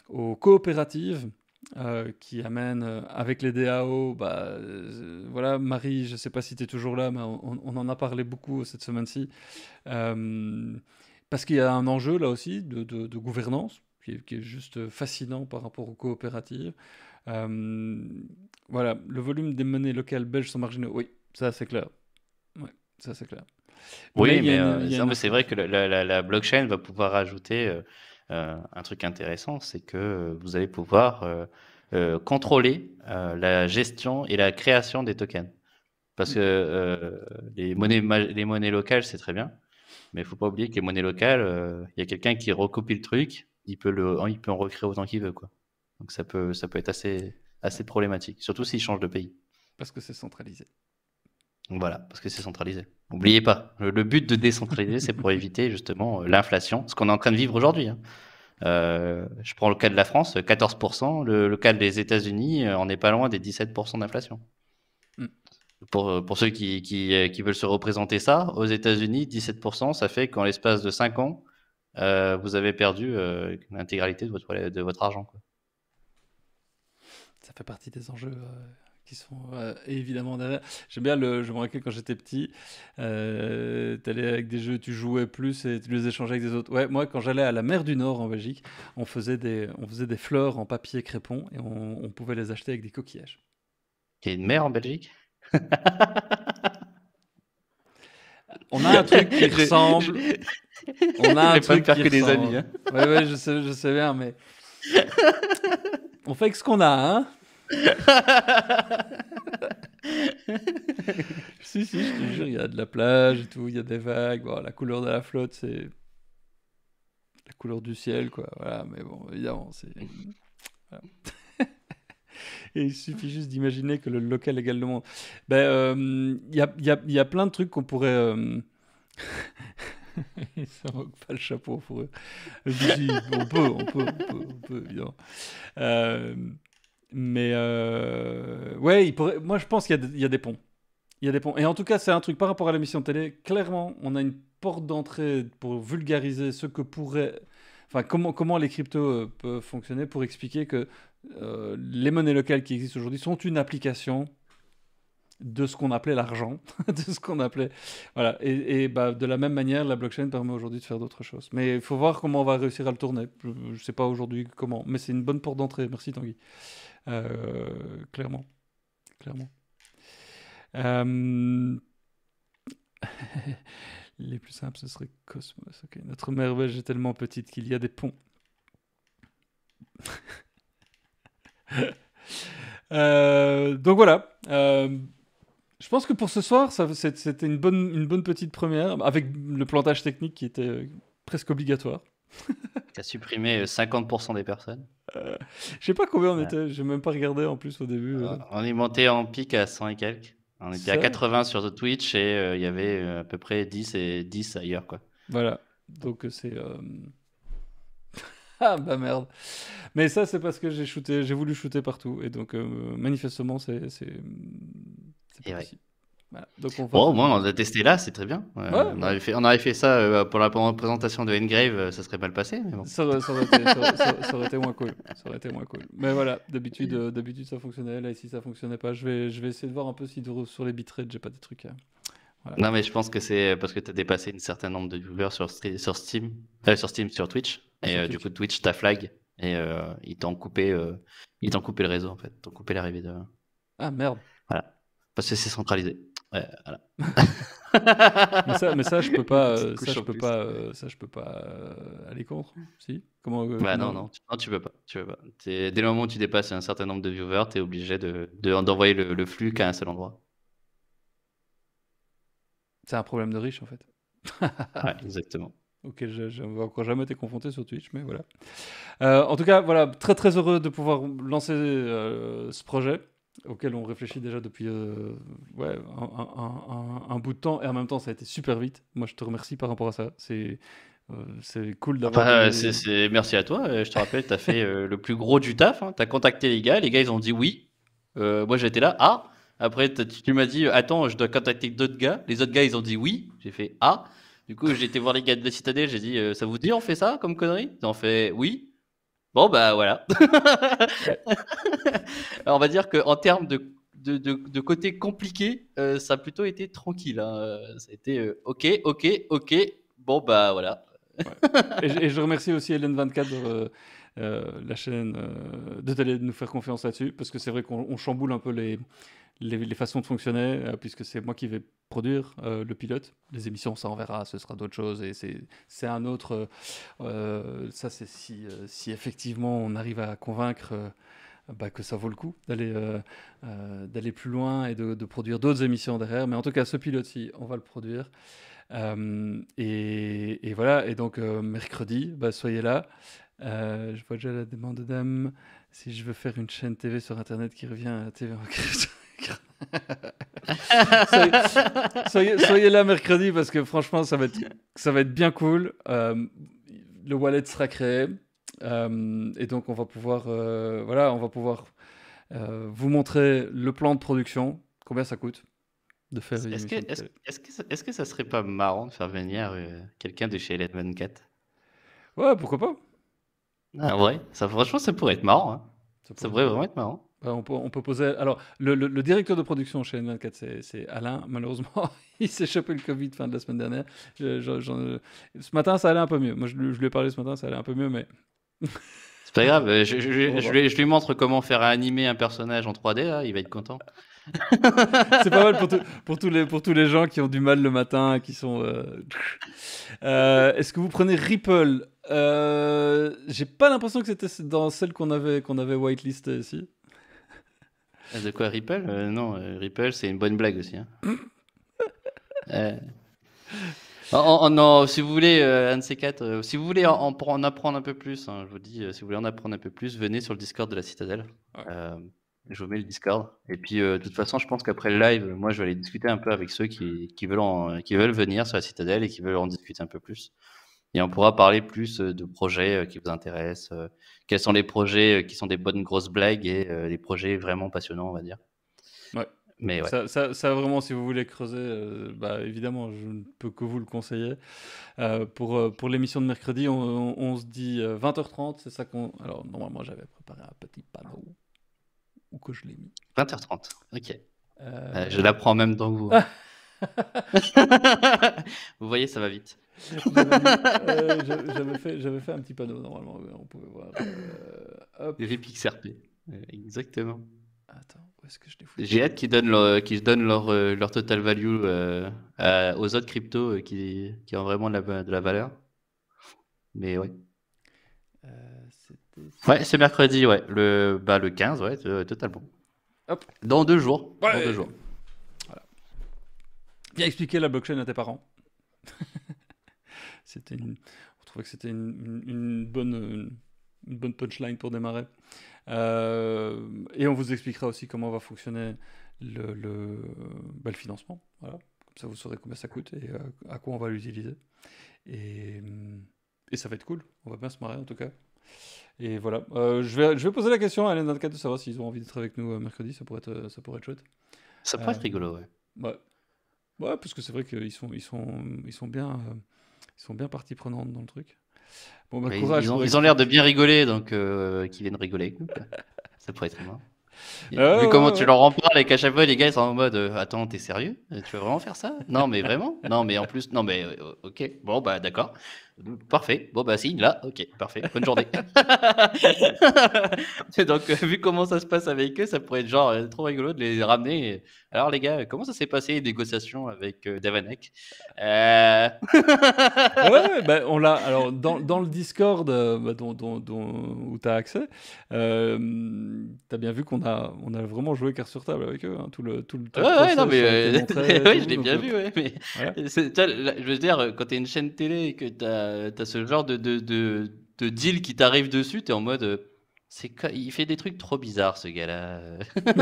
aux coopératives. Euh, qui amène euh, avec les DAO, bah, euh, voilà, Marie, je ne sais pas si tu es toujours là, mais on, en a parlé beaucoup cette semaine-ci, parce qu'il y a un enjeu là aussi de, gouvernance, qui est, juste fascinant par rapport aux coopératives. voilà, le volume des monnaies locales belges sont marginaux, oui, ça c'est clair. ça c'est clair. Oui, mais, c'est vrai que la, la, la, blockchain va pouvoir ajouter euh, un truc intéressant, c'est que vous allez pouvoir euh, euh, contrôler la gestion et la création des tokens. Parce que les, monnaies, locales, c'est très bien, mais il ne faut pas oublier que les monnaies locales, il y a quelqu'un qui recopie le truc, il peut, en recréer autant qu'il veut. Donc ça peut, être assez problématique, surtout s'il change de pays. Parce que c'est centralisé voilà, parce que c'est centralisé. N'oubliez pas, le, but de décentraliser, c'est pour [laughs] éviter justement euh, l'inflation, ce qu'on est en train de vivre aujourd'hui. Hein. Euh, je prends le cas de la France, 14%, le, cas des États-Unis, euh, on n'est pas loin des 17% d'inflation. Hmm. Pour, ceux qui, qui, veulent se représenter ça, aux États-Unis, 17%, ça fait qu'en l'espace de 5 ans, vous avez perdu l'intégralité de votre, de votre argent. Ça fait partie des enjeux qui sont euh, évidemment derrière. J'aime bien le. Je me rappelle quand j'étais petit, euh, t'allais avec des jeux, tu jouais plus et tu les échangeais avec des autres. Ouais, moi quand j'allais à la mer du Nord en Belgique, on faisait des, on faisait des fleurs en papier crépon et on, pouvait les acheter avec des coquillages. Il y a une mer en Belgique [laughs] On a un truc qui [laughs] ressemble. On a un truc pas que des amis. Hein. Ouais, ouais, je sais, je sais bien, mais [laughs] on fait avec ce qu'on a, hein. [laughs] si, si, je te jure, il y a de la plage et tout, il y a des vagues. Bon, la couleur de la flotte, c'est la couleur du ciel, quoi. Voilà, mais bon, évidemment, c'est. [laughs] et il suffit juste d'imaginer que le local également Ben, il, euh, y a, y a, y, a, plein de trucs qu'on pourrait. Euh... ça [laughs] manque pas le chapeau pour eux. on peut, on peut, on peut, on peut évidemment. Euh, mais euh, ouais, il pourrait, moi je pense qu'il y, a des ponts. Il y a des ponts. Et en tout cas, c'est un truc par rapport à l'émission de télé. Clairement, on a une porte d'entrée pour vulgariser ce que pourrait. Enfin, comment, comment les cryptos euh, peuvent fonctionner pour expliquer que euh, les monnaies locales qui existent aujourd'hui sont une application de ce qu'on appelait l'argent, [laughs] de ce qu'on appelait. Voilà. Et, bah, de la même manière, la blockchain permet aujourd'hui de faire d'autres choses. Mais il faut voir comment on va réussir à le tourner. Je ne sais pas aujourd'hui comment, mais c'est une bonne porte d'entrée. Merci Tanguy. Euh, clairement. Clairement. Euh, [laughs] les plus simples, ce serait Cosmos. Notre merveille est tellement petite qu'il y a des ponts. [laughs] Euh, donc voilà. je pense que pour ce soir, c'était une bonne, une bonne petite première, avec le plantage technique qui était presque obligatoire. Tu [laughs] as supprimé 50% euh, des personnes. Euh, je sais pas combien on était, j'ai même pas regardé en plus au début. Euh, on est monté en pic à 100 et quelques. On était à 80 sur Twitch et il y avait à peu près 10 et 10 ailleurs quoi. Voilà. Donc c'est [laughs] ah bah merde. Mais ça c'est parce que j'ai shooté, j'ai voulu shooter partout et donc manifestement c'est c'est pas possible. Donc Bon, au moins, on a testé là, c'est très bien. on, aurait fait, on, avait fait, ça euh, pour la présentation de Engrave, euh, ça serait mal passé. Mais bon. ça, aurait, été, moins cool. Ça moins cool. Mais voilà, d'habitude, euh, d'habitude ça fonctionnait. Là, ici, ça fonctionnait pas. Je vais, je vais essayer de voir un peu si sur les bitrates, j'ai pas des trucs. Non, mais je pense que c'est parce que tu as dépassé un certain nombre de viewers sur, sur Steam, sur Steam, sur Twitch. Et ah, du coup, Twitch, ta flag. Et ils t'ont coupé, ils t'ont coupé le réseau en fait. Ils t'ont coupé l'arrivée de. Ah merde. Voilà. Parce que c'est centralisé mais, ça, je peux pas, [laughs] euh, euh, ça, je peux pas, ça, je peux pas aller contre. Si Comment euh, bah, non, non, tu, non, tu peux pas. Tu peux pas. Dès le moment où tu dépasses un certain nombre de viewers, tu es obligé d'envoyer le, flux qu'à un seul endroit. C'est un problème de riche en fait. [laughs] ouais, exactement. Ok, je, je encore jamais été confronté sur Twitch, mais voilà. en tout cas, voilà, très très heureux de pouvoir lancer ce projet auquel on réfléchit déjà depuis euh, ouais, un, bout de temps et en même temps ça a été super vite. Moi je te remercie par rapport à ça. C'est euh, c'est cool d'avoir. Merci à toi. Euh, je te rappelle, tu as fait le plus gros du taf. Hein. Tu as contacté les gars. Les gars, ils ont dit oui. moi, j'étais là. Ah. Après, tu m'as dit Attends, je dois contacter d'autres gars. Les autres gars, ils ont dit oui. J'ai fait Ah Du coup, j'ai été voir les gars de la citadelle. J'ai dit Ça vous dit, on fait ça comme connerie Ils ont fait Oui. Bon, bah voilà. [laughs] on va dire qu'en termes de, de, côté compliqué, euh, ça a plutôt été tranquille. Hein. Ça a été euh, OK, OK, OK. Bon, bah voilà. et, je remercie aussi Hélène24 euh, la chaîne de nous faire confiance là-dessus, parce que c'est vrai qu'on chamboule un peu les, les, façons de fonctionner, euh, puisque c'est moi qui vais produire euh, le pilote. Les émissions, ça en verra, ce sera d'autres choses. Et c'est un autre. Euh, ça, c'est si, si, effectivement on arrive à convaincre. Bah, que ça vaut le coup d'aller d'aller plus loin et de, produire d'autres émissions derrière. Mais en tout cas, ce pilote-ci, on va le produire. et, voilà, et donc mercredi, bah, soyez là. je vois déjà la demande d'âme si je veux faire une chaîne TV sur Internet qui revient à TV en [laughs] soyez, là mercredi parce que franchement, ça va être, ça va être bien cool. Euh, le wallet sera créé euh, et donc on va pouvoir, euh, voilà, on va pouvoir vous montrer le plan de production, combien ça coûte de faire. Est-ce que, ça serait pas marrant de faire venir quelqu'un de chez Eleven Cat Ouais, pourquoi pas. Ah, ouais, ça franchement, ça pourrait être marrant. Hein. ça pourrait vraiment être marrant. Euh, on peut, poser. Alors, le, directeur de production chez N24, c'est Alain. Malheureusement, [laughs] il s'est chopé le Covid fin de la semaine dernière. Ce matin, ça allait un peu mieux. Moi, je, lui ai parlé ce matin, ça allait un peu mieux, mais. [laughs] C'est pas grave. Euh, je, lui, montre comment faire animer un personnage en 3D. Il va être content. [laughs] c'est pas mal pour, tous les, pour tous les gens qui ont du mal le matin, qui sont. Euh, est-ce que vous prenez Ripple J'ai pas l'impression que c'était dans celle qu'on avait, qu'on avait whitelistée ici. Ah, de quoi Ripple euh, Non, euh, Ripple, c'est une bonne blague aussi. Hein. [laughs] non, si vous voulez, euh, euh si vous voulez en, apprendre un peu plus, hein, je vous dis, si vous voulez en apprendre un peu plus, venez sur le Discord de la Citadelle. je vous mets le Discord. Et puis, de toute façon, je pense qu'après le live, moi, je vais aller discuter un peu avec ceux qui, veulent, qui veulent venir sur la Citadelle et qui veulent en discuter un peu plus. Et on pourra parler plus euh, de projets euh, qui vous intéressent, euh, quels sont les projets qui sont des bonnes grosses blagues et des projets vraiment passionnants, on va dire. Ouais. Mais ça, vraiment, si vous voulez creuser, bah, évidemment, je ne peux que vous le conseiller. pour pour l'émission de mercredi, on, se dit 20h30, c'est ça qu'on. Alors, normalement, j'avais préparé un petit panneau. Où que je l'ai mis 20h30, ok. je l'apprends en même temps que vous. [laughs] [laughs] vous voyez, ça va vite. [laughs] Euh, j'avais, fait, un petit panneau normalement, on pouvait voir. Euh, hop. RP, euh, Exactement. Attends, où est-ce que je les foutu J'ai hâte qu'ils donnent leur, euh, total value aux autres cryptos qui, ont vraiment de la, valeur. Mais ouais. ouais, c'est mercredi, ouais. Le, 15, bah, ouais, totalement. Hop. Dans deux jours. Dans deux jours. Voilà. Bien expliquer la blockchain à tes parents. [laughs] C'était On trouvait que c'était une, bonne, une bonne punchline pour démarrer. Euh, et on vous expliquera aussi comment va fonctionner le, bah, le, financement. Voilà. Comme ça, vous saurez combien ça coûte et euh, à, quoi on va l'utiliser. Et, euh, et, ça va être cool. On va bien se marrer en tout cas. Et voilà. je, vais, je vais poser la question à LN24 de savoir s'ils ont envie d'être avec nous mercredi. Ça pourrait être, ça pourrait être chouette. Ça pourrait être rigolo, ouais. Ouais, ouais parce que c'est vrai qu'ils sont, ils sont, ils sont bien. Ils sont bien partie prenante dans le truc. Bon, bah, courage, ils, ont, l'air de bien rigoler, donc euh, qu'ils viennent rigoler. [laughs] Ça pourrait être marrant. Ah mais comment tu leur en parles et qu'à chaque fois les gars ils sont en mode euh, Attends, t'es sérieux Tu veux vraiment faire ça Non, mais vraiment Non, mais en plus, non, mais euh, ok, bon, bah d'accord. Parfait. Bon, bah, signe là. Ok, parfait. Bonne journée. [laughs] [laughs] donc, euh, vu comment ça se passe avec eux, ça pourrait être genre euh, trop rigolo de les ramener. Alors, les gars, comment ça s'est passé les négociations avec euh, Davanek euh, [laughs] Ouais, bah, on l'a. Alors, dans, dans, le Discord bah, dont, où tu as accès, t'as bien vu qu'on a, on a vraiment joué carte sur table avec eux. Hein, tout le, tout le, ouais, non, mais. je l'ai bien vu, je veux dire, quand t'es une chaîne télé et que t'as euh, ce genre de, de, de, deal qui t'arrive dessus, t'es en mode. Euh, c'est Il fait des trucs trop bizarres, ce gars-là.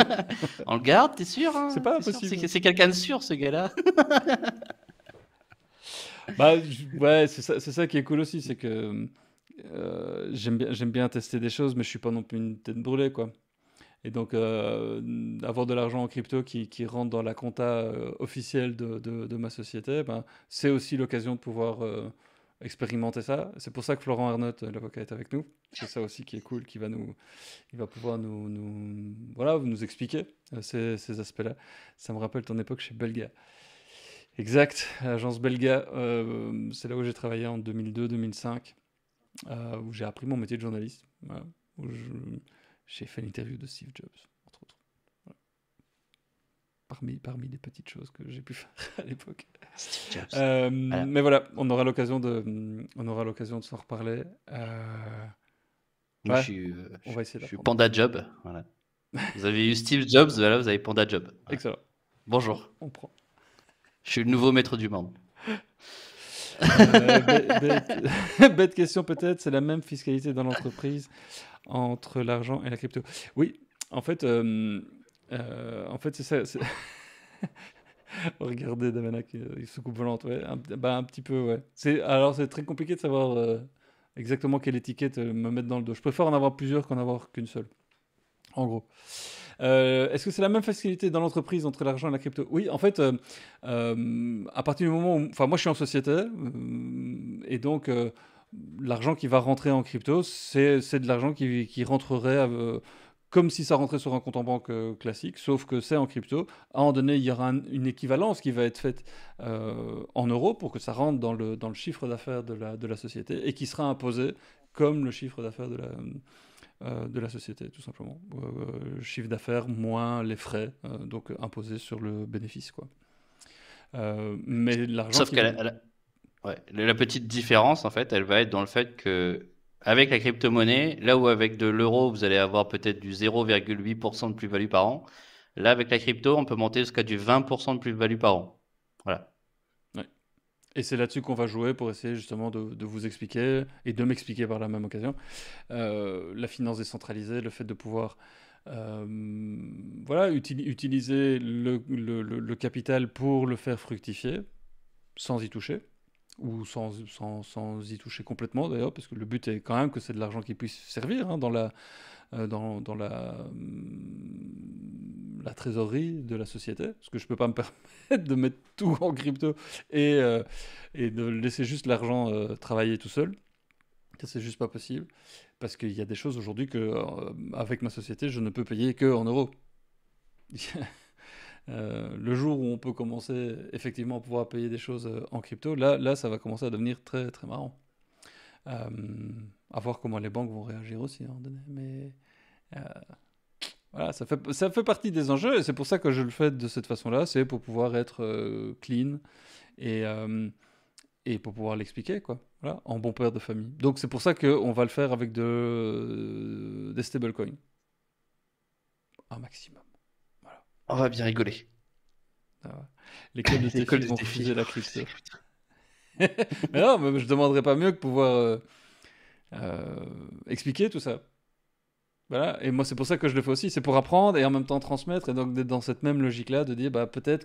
[laughs] On le garde, t'es sûr hein? C'est pas possible. C'est quelqu'un de sûr, ce gars-là. [laughs] bah, ouais, c'est ça, ça, qui est cool aussi, c'est que euh, j'aime bien, bien tester des choses, mais je suis pas non plus une tête brûlée, quoi. Et donc, avoir de l'argent en crypto qui, qui, rentre dans la compta officielle de, de, ma société, ben, c'est aussi l'occasion de pouvoir expérimenter ça. C'est pour ça que Florent Arnott, euh, l'avocat, est avec nous. C'est ça aussi qui est cool, qui va nous, il va pouvoir nous, voilà, nous expliquer euh, ces, aspects-là. Ça me rappelle ton époque chez Belga. Exact, agence Belga. Euh, c'est là où j'ai travaillé en 2002-2005, où j'ai appris mon métier de journaliste. où j'ai fait l'interview de Steve Jobs parmi, les petites choses que j'ai pu faire [laughs] à l'époque. Euh, mais voilà, on aura l'occasion de, on aura l'occasion de s'en reparler. Euh... je suis, euh, Panda Job. vous avez eu Steve [laughs] Jobs, voilà, vous avez Panda Job. Excellent. Bonjour. On prend. Je suis le nouveau maître du monde. Euh, [laughs] bête, question peut-être, c'est la même fiscalité dans l'entreprise entre l'argent et la crypto. Oui, en fait, euh, en fait, c'est ça. [laughs] Regardez Damanak, euh, il se coupe volante, Un, bah, un petit peu, ouais. C'est, alors, c'est très compliqué de savoir euh, exactement quelle étiquette me mettre dans le dos. Je préfère en avoir plusieurs qu'en avoir qu'une seule. En gros. Est-ce que c'est la même facilité dans l'entreprise entre l'argent et la crypto Oui, en fait, à partir du moment où. Enfin, moi, je suis en société, et donc. l'argent qui va rentrer en crypto, c'est de l'argent qui, qui, rentrerait comme si ça rentrait sur un compte en banque euh, classique, sauf que c'est en crypto. À un moment donné, il y aura une équivalence qui va être faite euh, en euros pour que ça rentre dans le, dans le chiffre d'affaires de la, de la société et qui sera imposé comme le chiffre d'affaires de la, euh, de la société, tout simplement. chiffre d'affaires moins les frais, donc imposés sur le bénéfice. Quoi. mais Sauf que la, la, petite différence, en fait, elle va être dans le fait que avec la crypto-monnaie, là où avec de l'euro, vous allez avoir peut-être du 0,8% de plus-value par an, là, avec la crypto, on peut monter jusqu'à du 20% de plus-value par an. Voilà. Et c'est là-dessus qu'on va jouer pour essayer justement de, vous expliquer et de m'expliquer par la même occasion euh, la finance décentralisée, le fait de pouvoir euh, voilà, utiliser le capital pour le faire fructifier sans y toucher ou sans, sans, sans, y toucher complètement d'ailleurs, parce que le but est quand même que c'est de l'argent qui puisse servir hein, dans la, euh, dans, dans la, hum, la trésorerie de la société, parce que je ne peux pas me [laughs] permettre de mettre tout en crypto et, euh, et de laisser juste l'argent euh, travailler tout seul. Ça, c'est juste pas possible, parce qu'il y a des choses aujourd'hui que, avec ma société, je ne peux payer que en euros. [laughs] Euh, le jour où on peut commencer effectivement à pouvoir payer des choses euh, en crypto, là, là ça va commencer à devenir très très marrant. Euh, à voir comment les banques vont réagir aussi, donné. mais euh, voilà, ça fait, ça fait partie des enjeux et c'est pour ça que je le fais de cette façon-là, c'est pour pouvoir être clean et, et pour pouvoir l'expliquer, quoi. Voilà, en bon père de famille. Donc c'est pour ça qu'on va le faire avec de, des stablecoins. Un maximum. On va bien rigoler. [laughs] les collègues de vont refuser la crypto. [laughs] [laughs] mais non, mais je demanderais pas mieux que pouvoir euh, euh, expliquer tout ça. Voilà, et moi c'est pour ça que je le fais aussi, c'est pour apprendre et en même temps transmettre, et donc d'être dans cette même logique-là, de dire bah, peut-être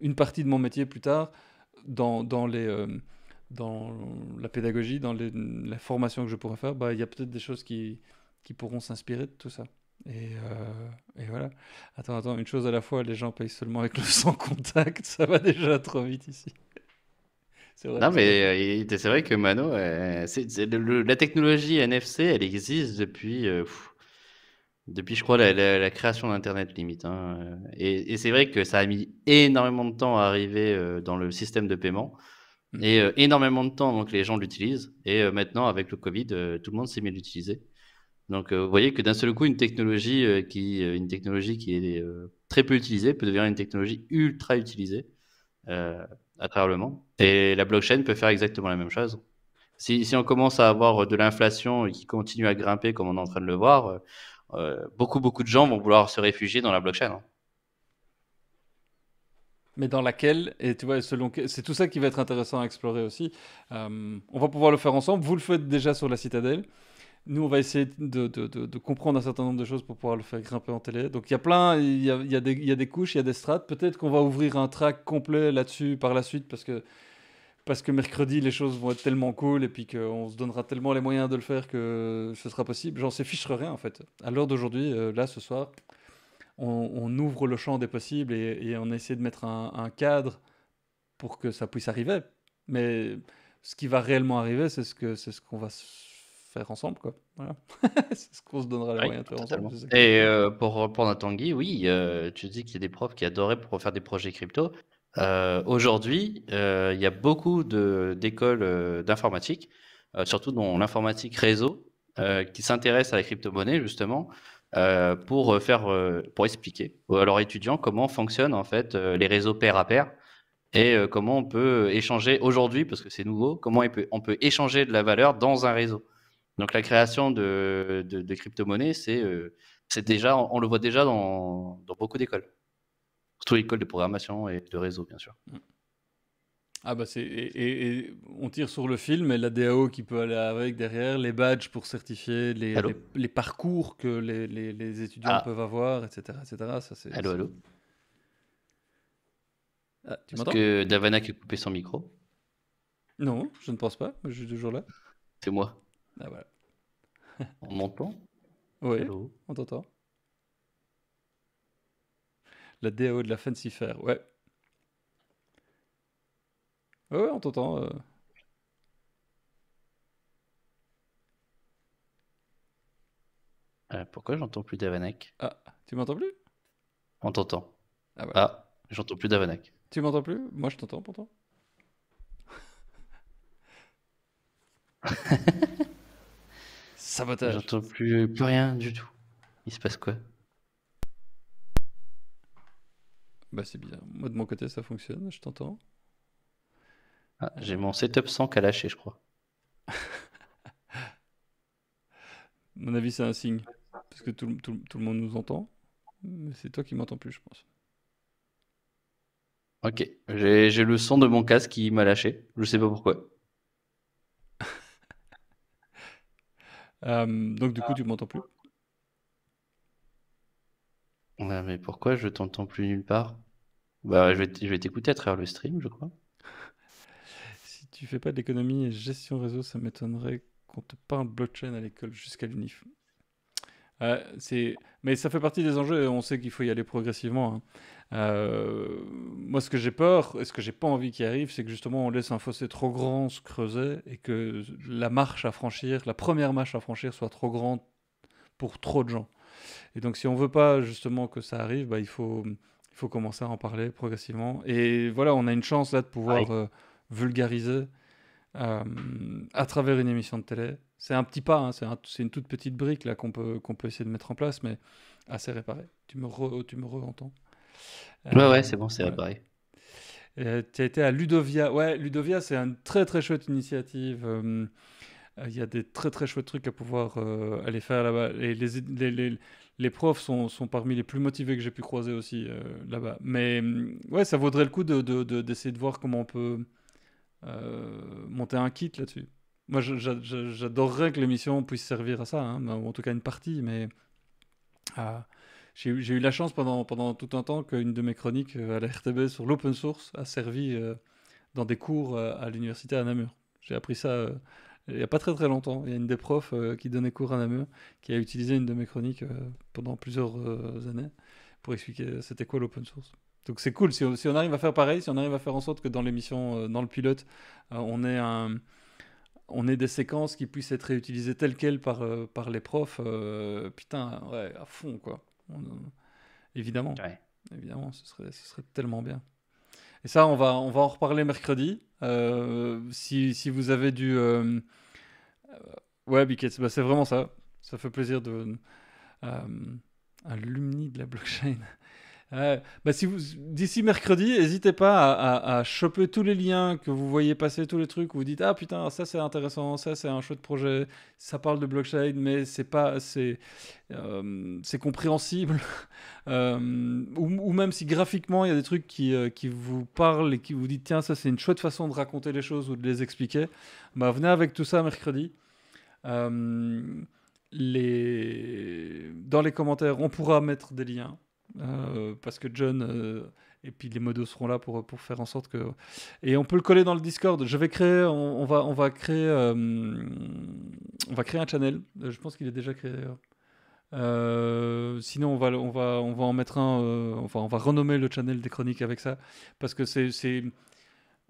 qu'une partie de mon métier plus tard, dans, les, euh, dans la pédagogie, dans la formation que je pourrais faire, bah, il y a peut-être des choses qui, qui pourront s'inspirer de tout ça. Et, euh, et, voilà. Attends, attends, une chose à la fois, les gens payent seulement avec le [laughs] sans contact, ça va déjà trop vite ici. [laughs] non, mais euh, c'est vrai que Mano, euh, la technologie NFC, elle existe depuis, depuis je crois, la, création d'Internet limite. Hein. Et, c'est vrai que ça a mis énormément de temps à arriver dans le système de paiement. Mm. Et énormément de temps, donc les gens l'utilisent. Et maintenant, avec le Covid, tout le monde s'est mis à l'utiliser. Donc, euh, vous voyez que d'un seul coup, une technologie euh, qui, euh, une technologie qui est très peu utilisée peut devenir une technologie ultra utilisée à travers Et la blockchain peut faire exactement la même chose. Si, si on commence à avoir de l'inflation qui continue à grimper comme on est en train de le voir, beaucoup, beaucoup de gens vont vouloir se réfugier dans la blockchain. Hein. Mais dans laquelle, et tu vois, c'est tout ça qui va être intéressant à explorer aussi. on va pouvoir le faire ensemble. Vous le faites déjà sur la citadelle. Nous, on va essayer de, de, de, comprendre un certain nombre de choses pour pouvoir le faire grimper en télé. Donc, il y a plein, il y a, y, a y a, des couches, il y a des strates. Peut-être qu'on va ouvrir un track complet là-dessus par la suite parce que, parce que mercredi, les choses vont être tellement cool et puis qu'on se donnera tellement les moyens de le faire que ce sera possible. J'en sais fichre rien en fait. À l'heure d'aujourd'hui, euh, là, ce soir, on, ouvre le champ des possibles et, on essaie de mettre un, cadre pour que ça puisse arriver. Mais ce qui va réellement arriver, c'est ce qu'on ce qu'on va ensemble. quoi. Voilà. [laughs] c'est ce qu'on se donnera les moyens de faire ensemble. Et euh, pour euh, reprendre à Tanguy, oui, euh, tu dis qu'il y a des profs qui adoraient pour faire des projets crypto. Aujourd'hui, il y a beaucoup d'écoles d'informatique, surtout dans l'informatique réseau, qui s'intéressent à la crypto-monnaie justement. pour faire, pour expliquer à leurs étudiants comment fonctionnent en fait les réseaux pair à pair et comment on peut échanger aujourd'hui, parce que c'est nouveau, comment on peut, on peut, échanger de la valeur dans un réseau. Donc la création de, crypto-monnaies, c'est euh, déjà, on, le voit déjà dans, beaucoup d'écoles, surtout l'école de programmation et de réseau, bien sûr. Mm. Ah bah c'est et, on tire sur le film et la DAO qui peut aller avec derrière, les badges pour certifier les, parcours que les, étudiants ah. peuvent avoir, etc. etc. Ça, c'est, allô, allô. Ah, tu Est-ce que qui a coupé son micro Non, je ne pense pas, je suis toujours là. C'est moi. Ah voilà. On m'entend Oui, Hello. on t'entend. La DAO de la Fancy Fair, ouais. Ouais, on t'entend. Euh. Euh, pourquoi j'entends plus d'Avanek Ah, tu m'entends plus On t'entend. Ah, ah, j'entends plus d'Avanek. Tu m'entends plus Moi, je t'entends pourtant. [laughs] Sabotage. J'entends plus, plus rien du tout. Il se passe quoi Bah c'est bizarre. Moi de mon côté ça fonctionne, je t'entends. Ah, j'ai mon setup sans qu'à lâcher, je crois. [laughs] mon avis c'est un signe. Parce que tout, le monde nous entend. Mais c'est toi qui m'entends plus, je pense. Ok, j'ai le son de mon casque qui m'a lâché. Je sais pas pourquoi. Euh, donc du coup, ah. tu m'entends plus. mais pourquoi je t'entends plus nulle part bah, je vais t'écouter à travers le stream, je crois. [laughs] si tu fais pas d'économie et gestion réseau, ça m'étonnerait qu'on te parle blockchain à l'école jusqu'à l'UNIF. Euh, mais ça fait partie des enjeux, on sait qu'il faut y aller progressivement. Hein. Euh, moi, ce que j'ai peur et ce que j'ai pas envie qu'il arrive, c'est que justement on laisse un fossé trop grand se creuser et que la marche à franchir, la première marche à franchir, soit trop grande pour trop de gens. Et donc, si on veut pas justement que ça arrive, bah, il faut il faut commencer à en parler progressivement. Et voilà, on a une chance là de pouvoir ah euh, vulgariser euh, à travers une émission de télé. C'est un petit pas, hein, c'est une toute petite brique là qu'on peut qu'on peut essayer de mettre en place, mais assez réparé. Tu me tu me re entends ouais, ouais, euh, c'est bon, c'est pareil euh, tu as été à Ludovia. Ouais, Ludovia, c'est une très très chouette initiative. Euh, il y a des très très chouettes trucs à pouvoir aller faire là-bas. Et les, les, profs sont, sont, parmi les plus motivés que j'ai pu croiser aussi là-bas. Mais ouais, ça vaudrait le coup d'essayer de, de, de, voir comment on peut monter un kit là-dessus. Moi, j'adorerais que l'émission puisse servir à ça, hein. en tout cas une partie, mais à, j'ai eu la chance pendant, pendant tout un temps qu'une de mes chroniques euh, à la RTB sur l'open source a servi euh, dans des cours euh, à l'université à Namur. J'ai appris ça il n'y a pas très très longtemps. Il y a une des profs qui donnait cours à Namur qui a utilisé une de mes chroniques pendant plusieurs années pour expliquer c'était quoi l'open source. Donc c'est cool si on, si on, arrive à faire pareil, si on arrive à faire en sorte que dans l'émission, dans le pilote, on ait un on des séquences qui puissent être réutilisées telles quelles par, par les profs, putain, ouais, à fond, quoi évidemment. Évidemment, ce serait, ce serait tellement bien. Et ça, on va, on va en reparler mercredi. Euh, si, si, vous avez du. Euh, euh ouais, bah, c'est vraiment ça. Ça fait plaisir de. Euh, un de la blockchain. Euh, bah si vous d'ici mercredi, n'hésitez pas à, à, choper tous les liens que vous voyez passer, tous les trucs où vous dites ah putain ça c'est intéressant, ça c'est un chouette projet, ça parle de blockchain mais c'est pas c'est euh, c'est compréhensible [laughs] euh, ou, même si graphiquement il y a des trucs qui, qui vous parlent et qui vous dites tiens ça c'est une chouette façon de raconter les choses ou de les expliquer, bah venez avec tout ça mercredi. les... Dans les commentaires, on pourra mettre des liens. Euh, parce que John euh, et puis les modos seront là pour, pour faire en sorte que et on peut le coller dans le Discord. Je vais créer, on, va on va créer euh, on va créer un channel. Je pense qu'il est déjà créé sinon on va on va on va en mettre un. enfin on va renommer le channel des chroniques avec ça parce que c'est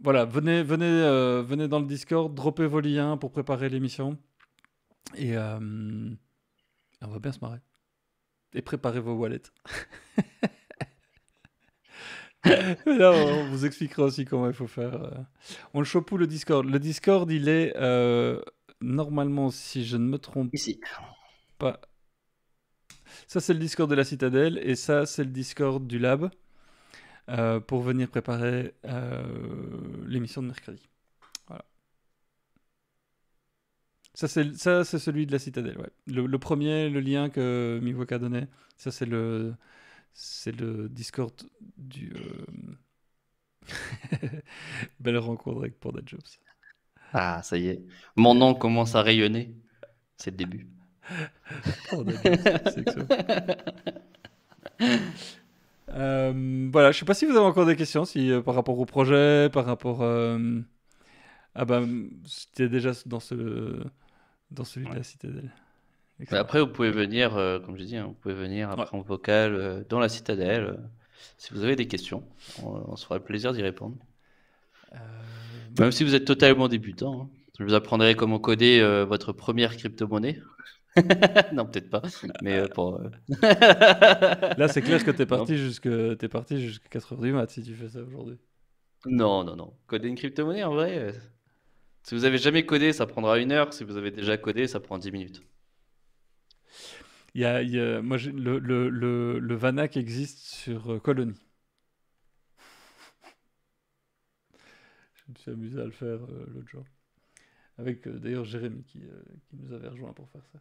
voilà venez venez venez dans le Discord, droppez vos liens pour préparer l'émission et on va bien se marrer et préparez vos wallets. [laughs] Là, on vous expliquera aussi comment il faut faire. Euh. On le chope le Discord Le Discord, il est euh, normalement, si je ne me trompe Ici. pas. Ça, c'est le Discord de la citadelle et ça, c'est le Discord du lab euh, pour venir préparer l'émission de mercredi. Ça, c'est, ça, c'est celui de la citadelle, ouais. Le, premier, le lien que Mivoka donnait, ça, c'est le, c'est le Discord du. Euh, [laughs] Belle rencontre avec Panda Jobs. Ah, ça y est. Mon nom commence à rayonner. C'est le début. [laughs] Panda c'est euh, voilà, je sais pas si vous avez encore des questions si, euh, par rapport au projet, par rapport. Ah ben, c'était déjà dans ce dans celui de la citadelle. après, vous pouvez venir, euh, comme j'ai dit, hein, vous pouvez venir après en vocal euh, dans la citadelle. si vous avez des questions, on, se fera le plaisir d'y répondre. Euh, Même si vous êtes totalement débutant, hein. je vous apprendrai comment coder votre première crypto-monnaie. [laughs] non, peut-être pas. Mais [laughs] Là, c'est clair que tu es parti jusqu'à 4h du mat si tu fais ça aujourd'hui. Non, non, non. Coder une crypto-monnaie, en vrai, si vous avez jamais codé, ça prendra une heure. Si vous avez déjà codé, ça prend dix minutes. Il y le, le, existe sur euh, Colony. [laughs] Je me suis amusé à le faire euh, l'autre jour. Avec euh, d'ailleurs Jérémy qui, nous avait rejoint pour faire ça.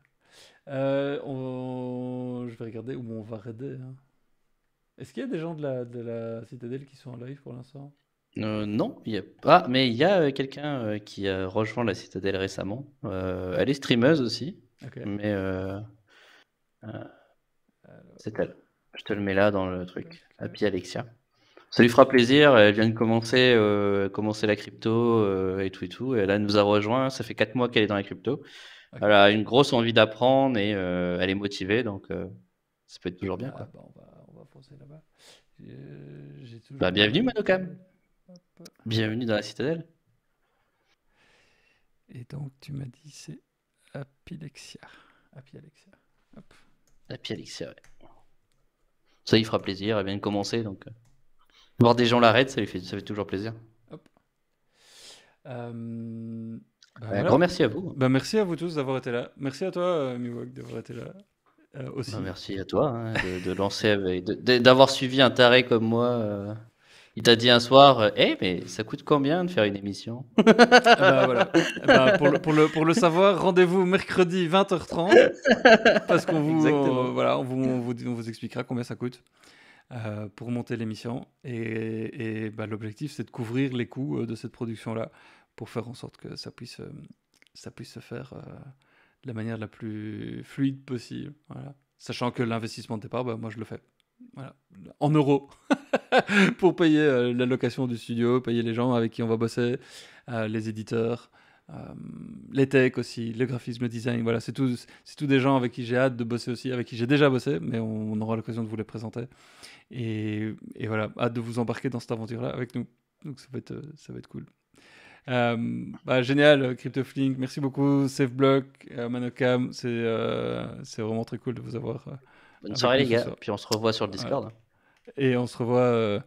Je vais regarder où on va raider. Hein. Est-ce qu'il y a des gens de la, de la Citadelle qui sont en live pour l'instant euh, non, il y a pas. Ah, mais il y a euh, quelqu'un euh, qui a rejoint la citadelle récemment. elle est streameuse aussi, mais c'est elle. Je te le mets là dans le truc. Happy Alexia. Ça lui fera plaisir. Elle vient de commencer, commencer la crypto et tout et tout. Et elle nous a rejoint. Ça fait 4 mois qu'elle est dans la crypto. Elle a une grosse envie d'apprendre et elle est motivée, donc ça peut être toujours ah bien. Bah, on, va, on va foncer là-bas. Bah, bienvenue, Manokam. Bienvenue dans la citadelle. Et donc, tu m'as dit, c'est Apilexia. Apilexia. Hop. Apilexia, Ça, y fera plaisir. Elle vient de commencer, donc. Euh, voir des gens l'arrêtent, ça, lui fait, ça fait toujours plaisir. Hop. Euh, bah, grand merci à vous. Bah, merci à vous tous d'avoir été là. Merci à toi, euh, Miwak, d'avoir été là aussi. Bah, merci à toi hein, de, lancer, d'avoir suivi un taré comme moi. Il t'a dit un soir, Eh, mais ça coûte combien de faire une émission [laughs] ah bah voilà. Eh bah, pour, le, pour, le, savoir, rendez-vous mercredi 20h30, parce qu'on vous, euh, voilà, vous, vous, expliquera combien ça coûte euh, pour monter l'émission. Et, bah, l'objectif, c'est de couvrir les coûts euh, de cette production-là, pour faire en sorte que ça puisse, ça puisse se faire de la manière la plus fluide possible. Sachant que l'investissement de départ, moi, je le fais. Voilà. en euros [laughs] pour payer l'allocation euh, la location du studio, payer les gens avec qui on va bosser, euh, les éditeurs, euh, les techs aussi, le graphisme, le design. Voilà, c'est tout, c'est tout des gens avec qui j'ai hâte de bosser aussi, avec qui j'ai déjà bossé, mais on, aura l'occasion de vous les présenter. Et, voilà, hâte de vous embarquer dans cette aventure-là avec nous. Donc ça va être, ça va être cool. Bah, génial, CryptoFlink, merci beaucoup, SafeBlock, Manocam, c'est, c'est vraiment très cool de vous avoir Bonne soirée les gars, puis on se revoit sur le Discord. Et on se revoit... Euh,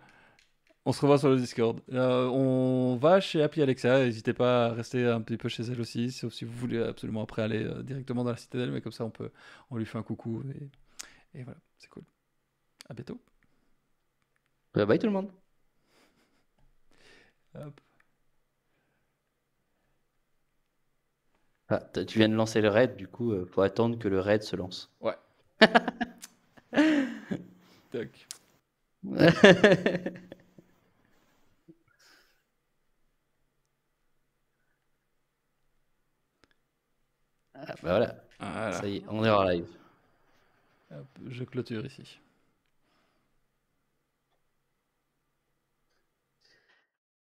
on se revoit sur le Discord. Euh, on va chez Happy Alexa. N'hésitez pas à rester un petit peu chez elle aussi, sauf si vous voulez absolument après aller euh, directement dans la citadelle. Mais comme ça, on, peut, on lui fait un coucou. Et, voilà, c'est cool. À bientôt. Bye bah, bye tout le monde. Hop. Ah, tu viens de lancer le raid, du coup, pour attendre que le raid se lance. Ouais. [laughs] [laughs] Ah, bah voilà. Ça y est, on est en live. je clôture ici.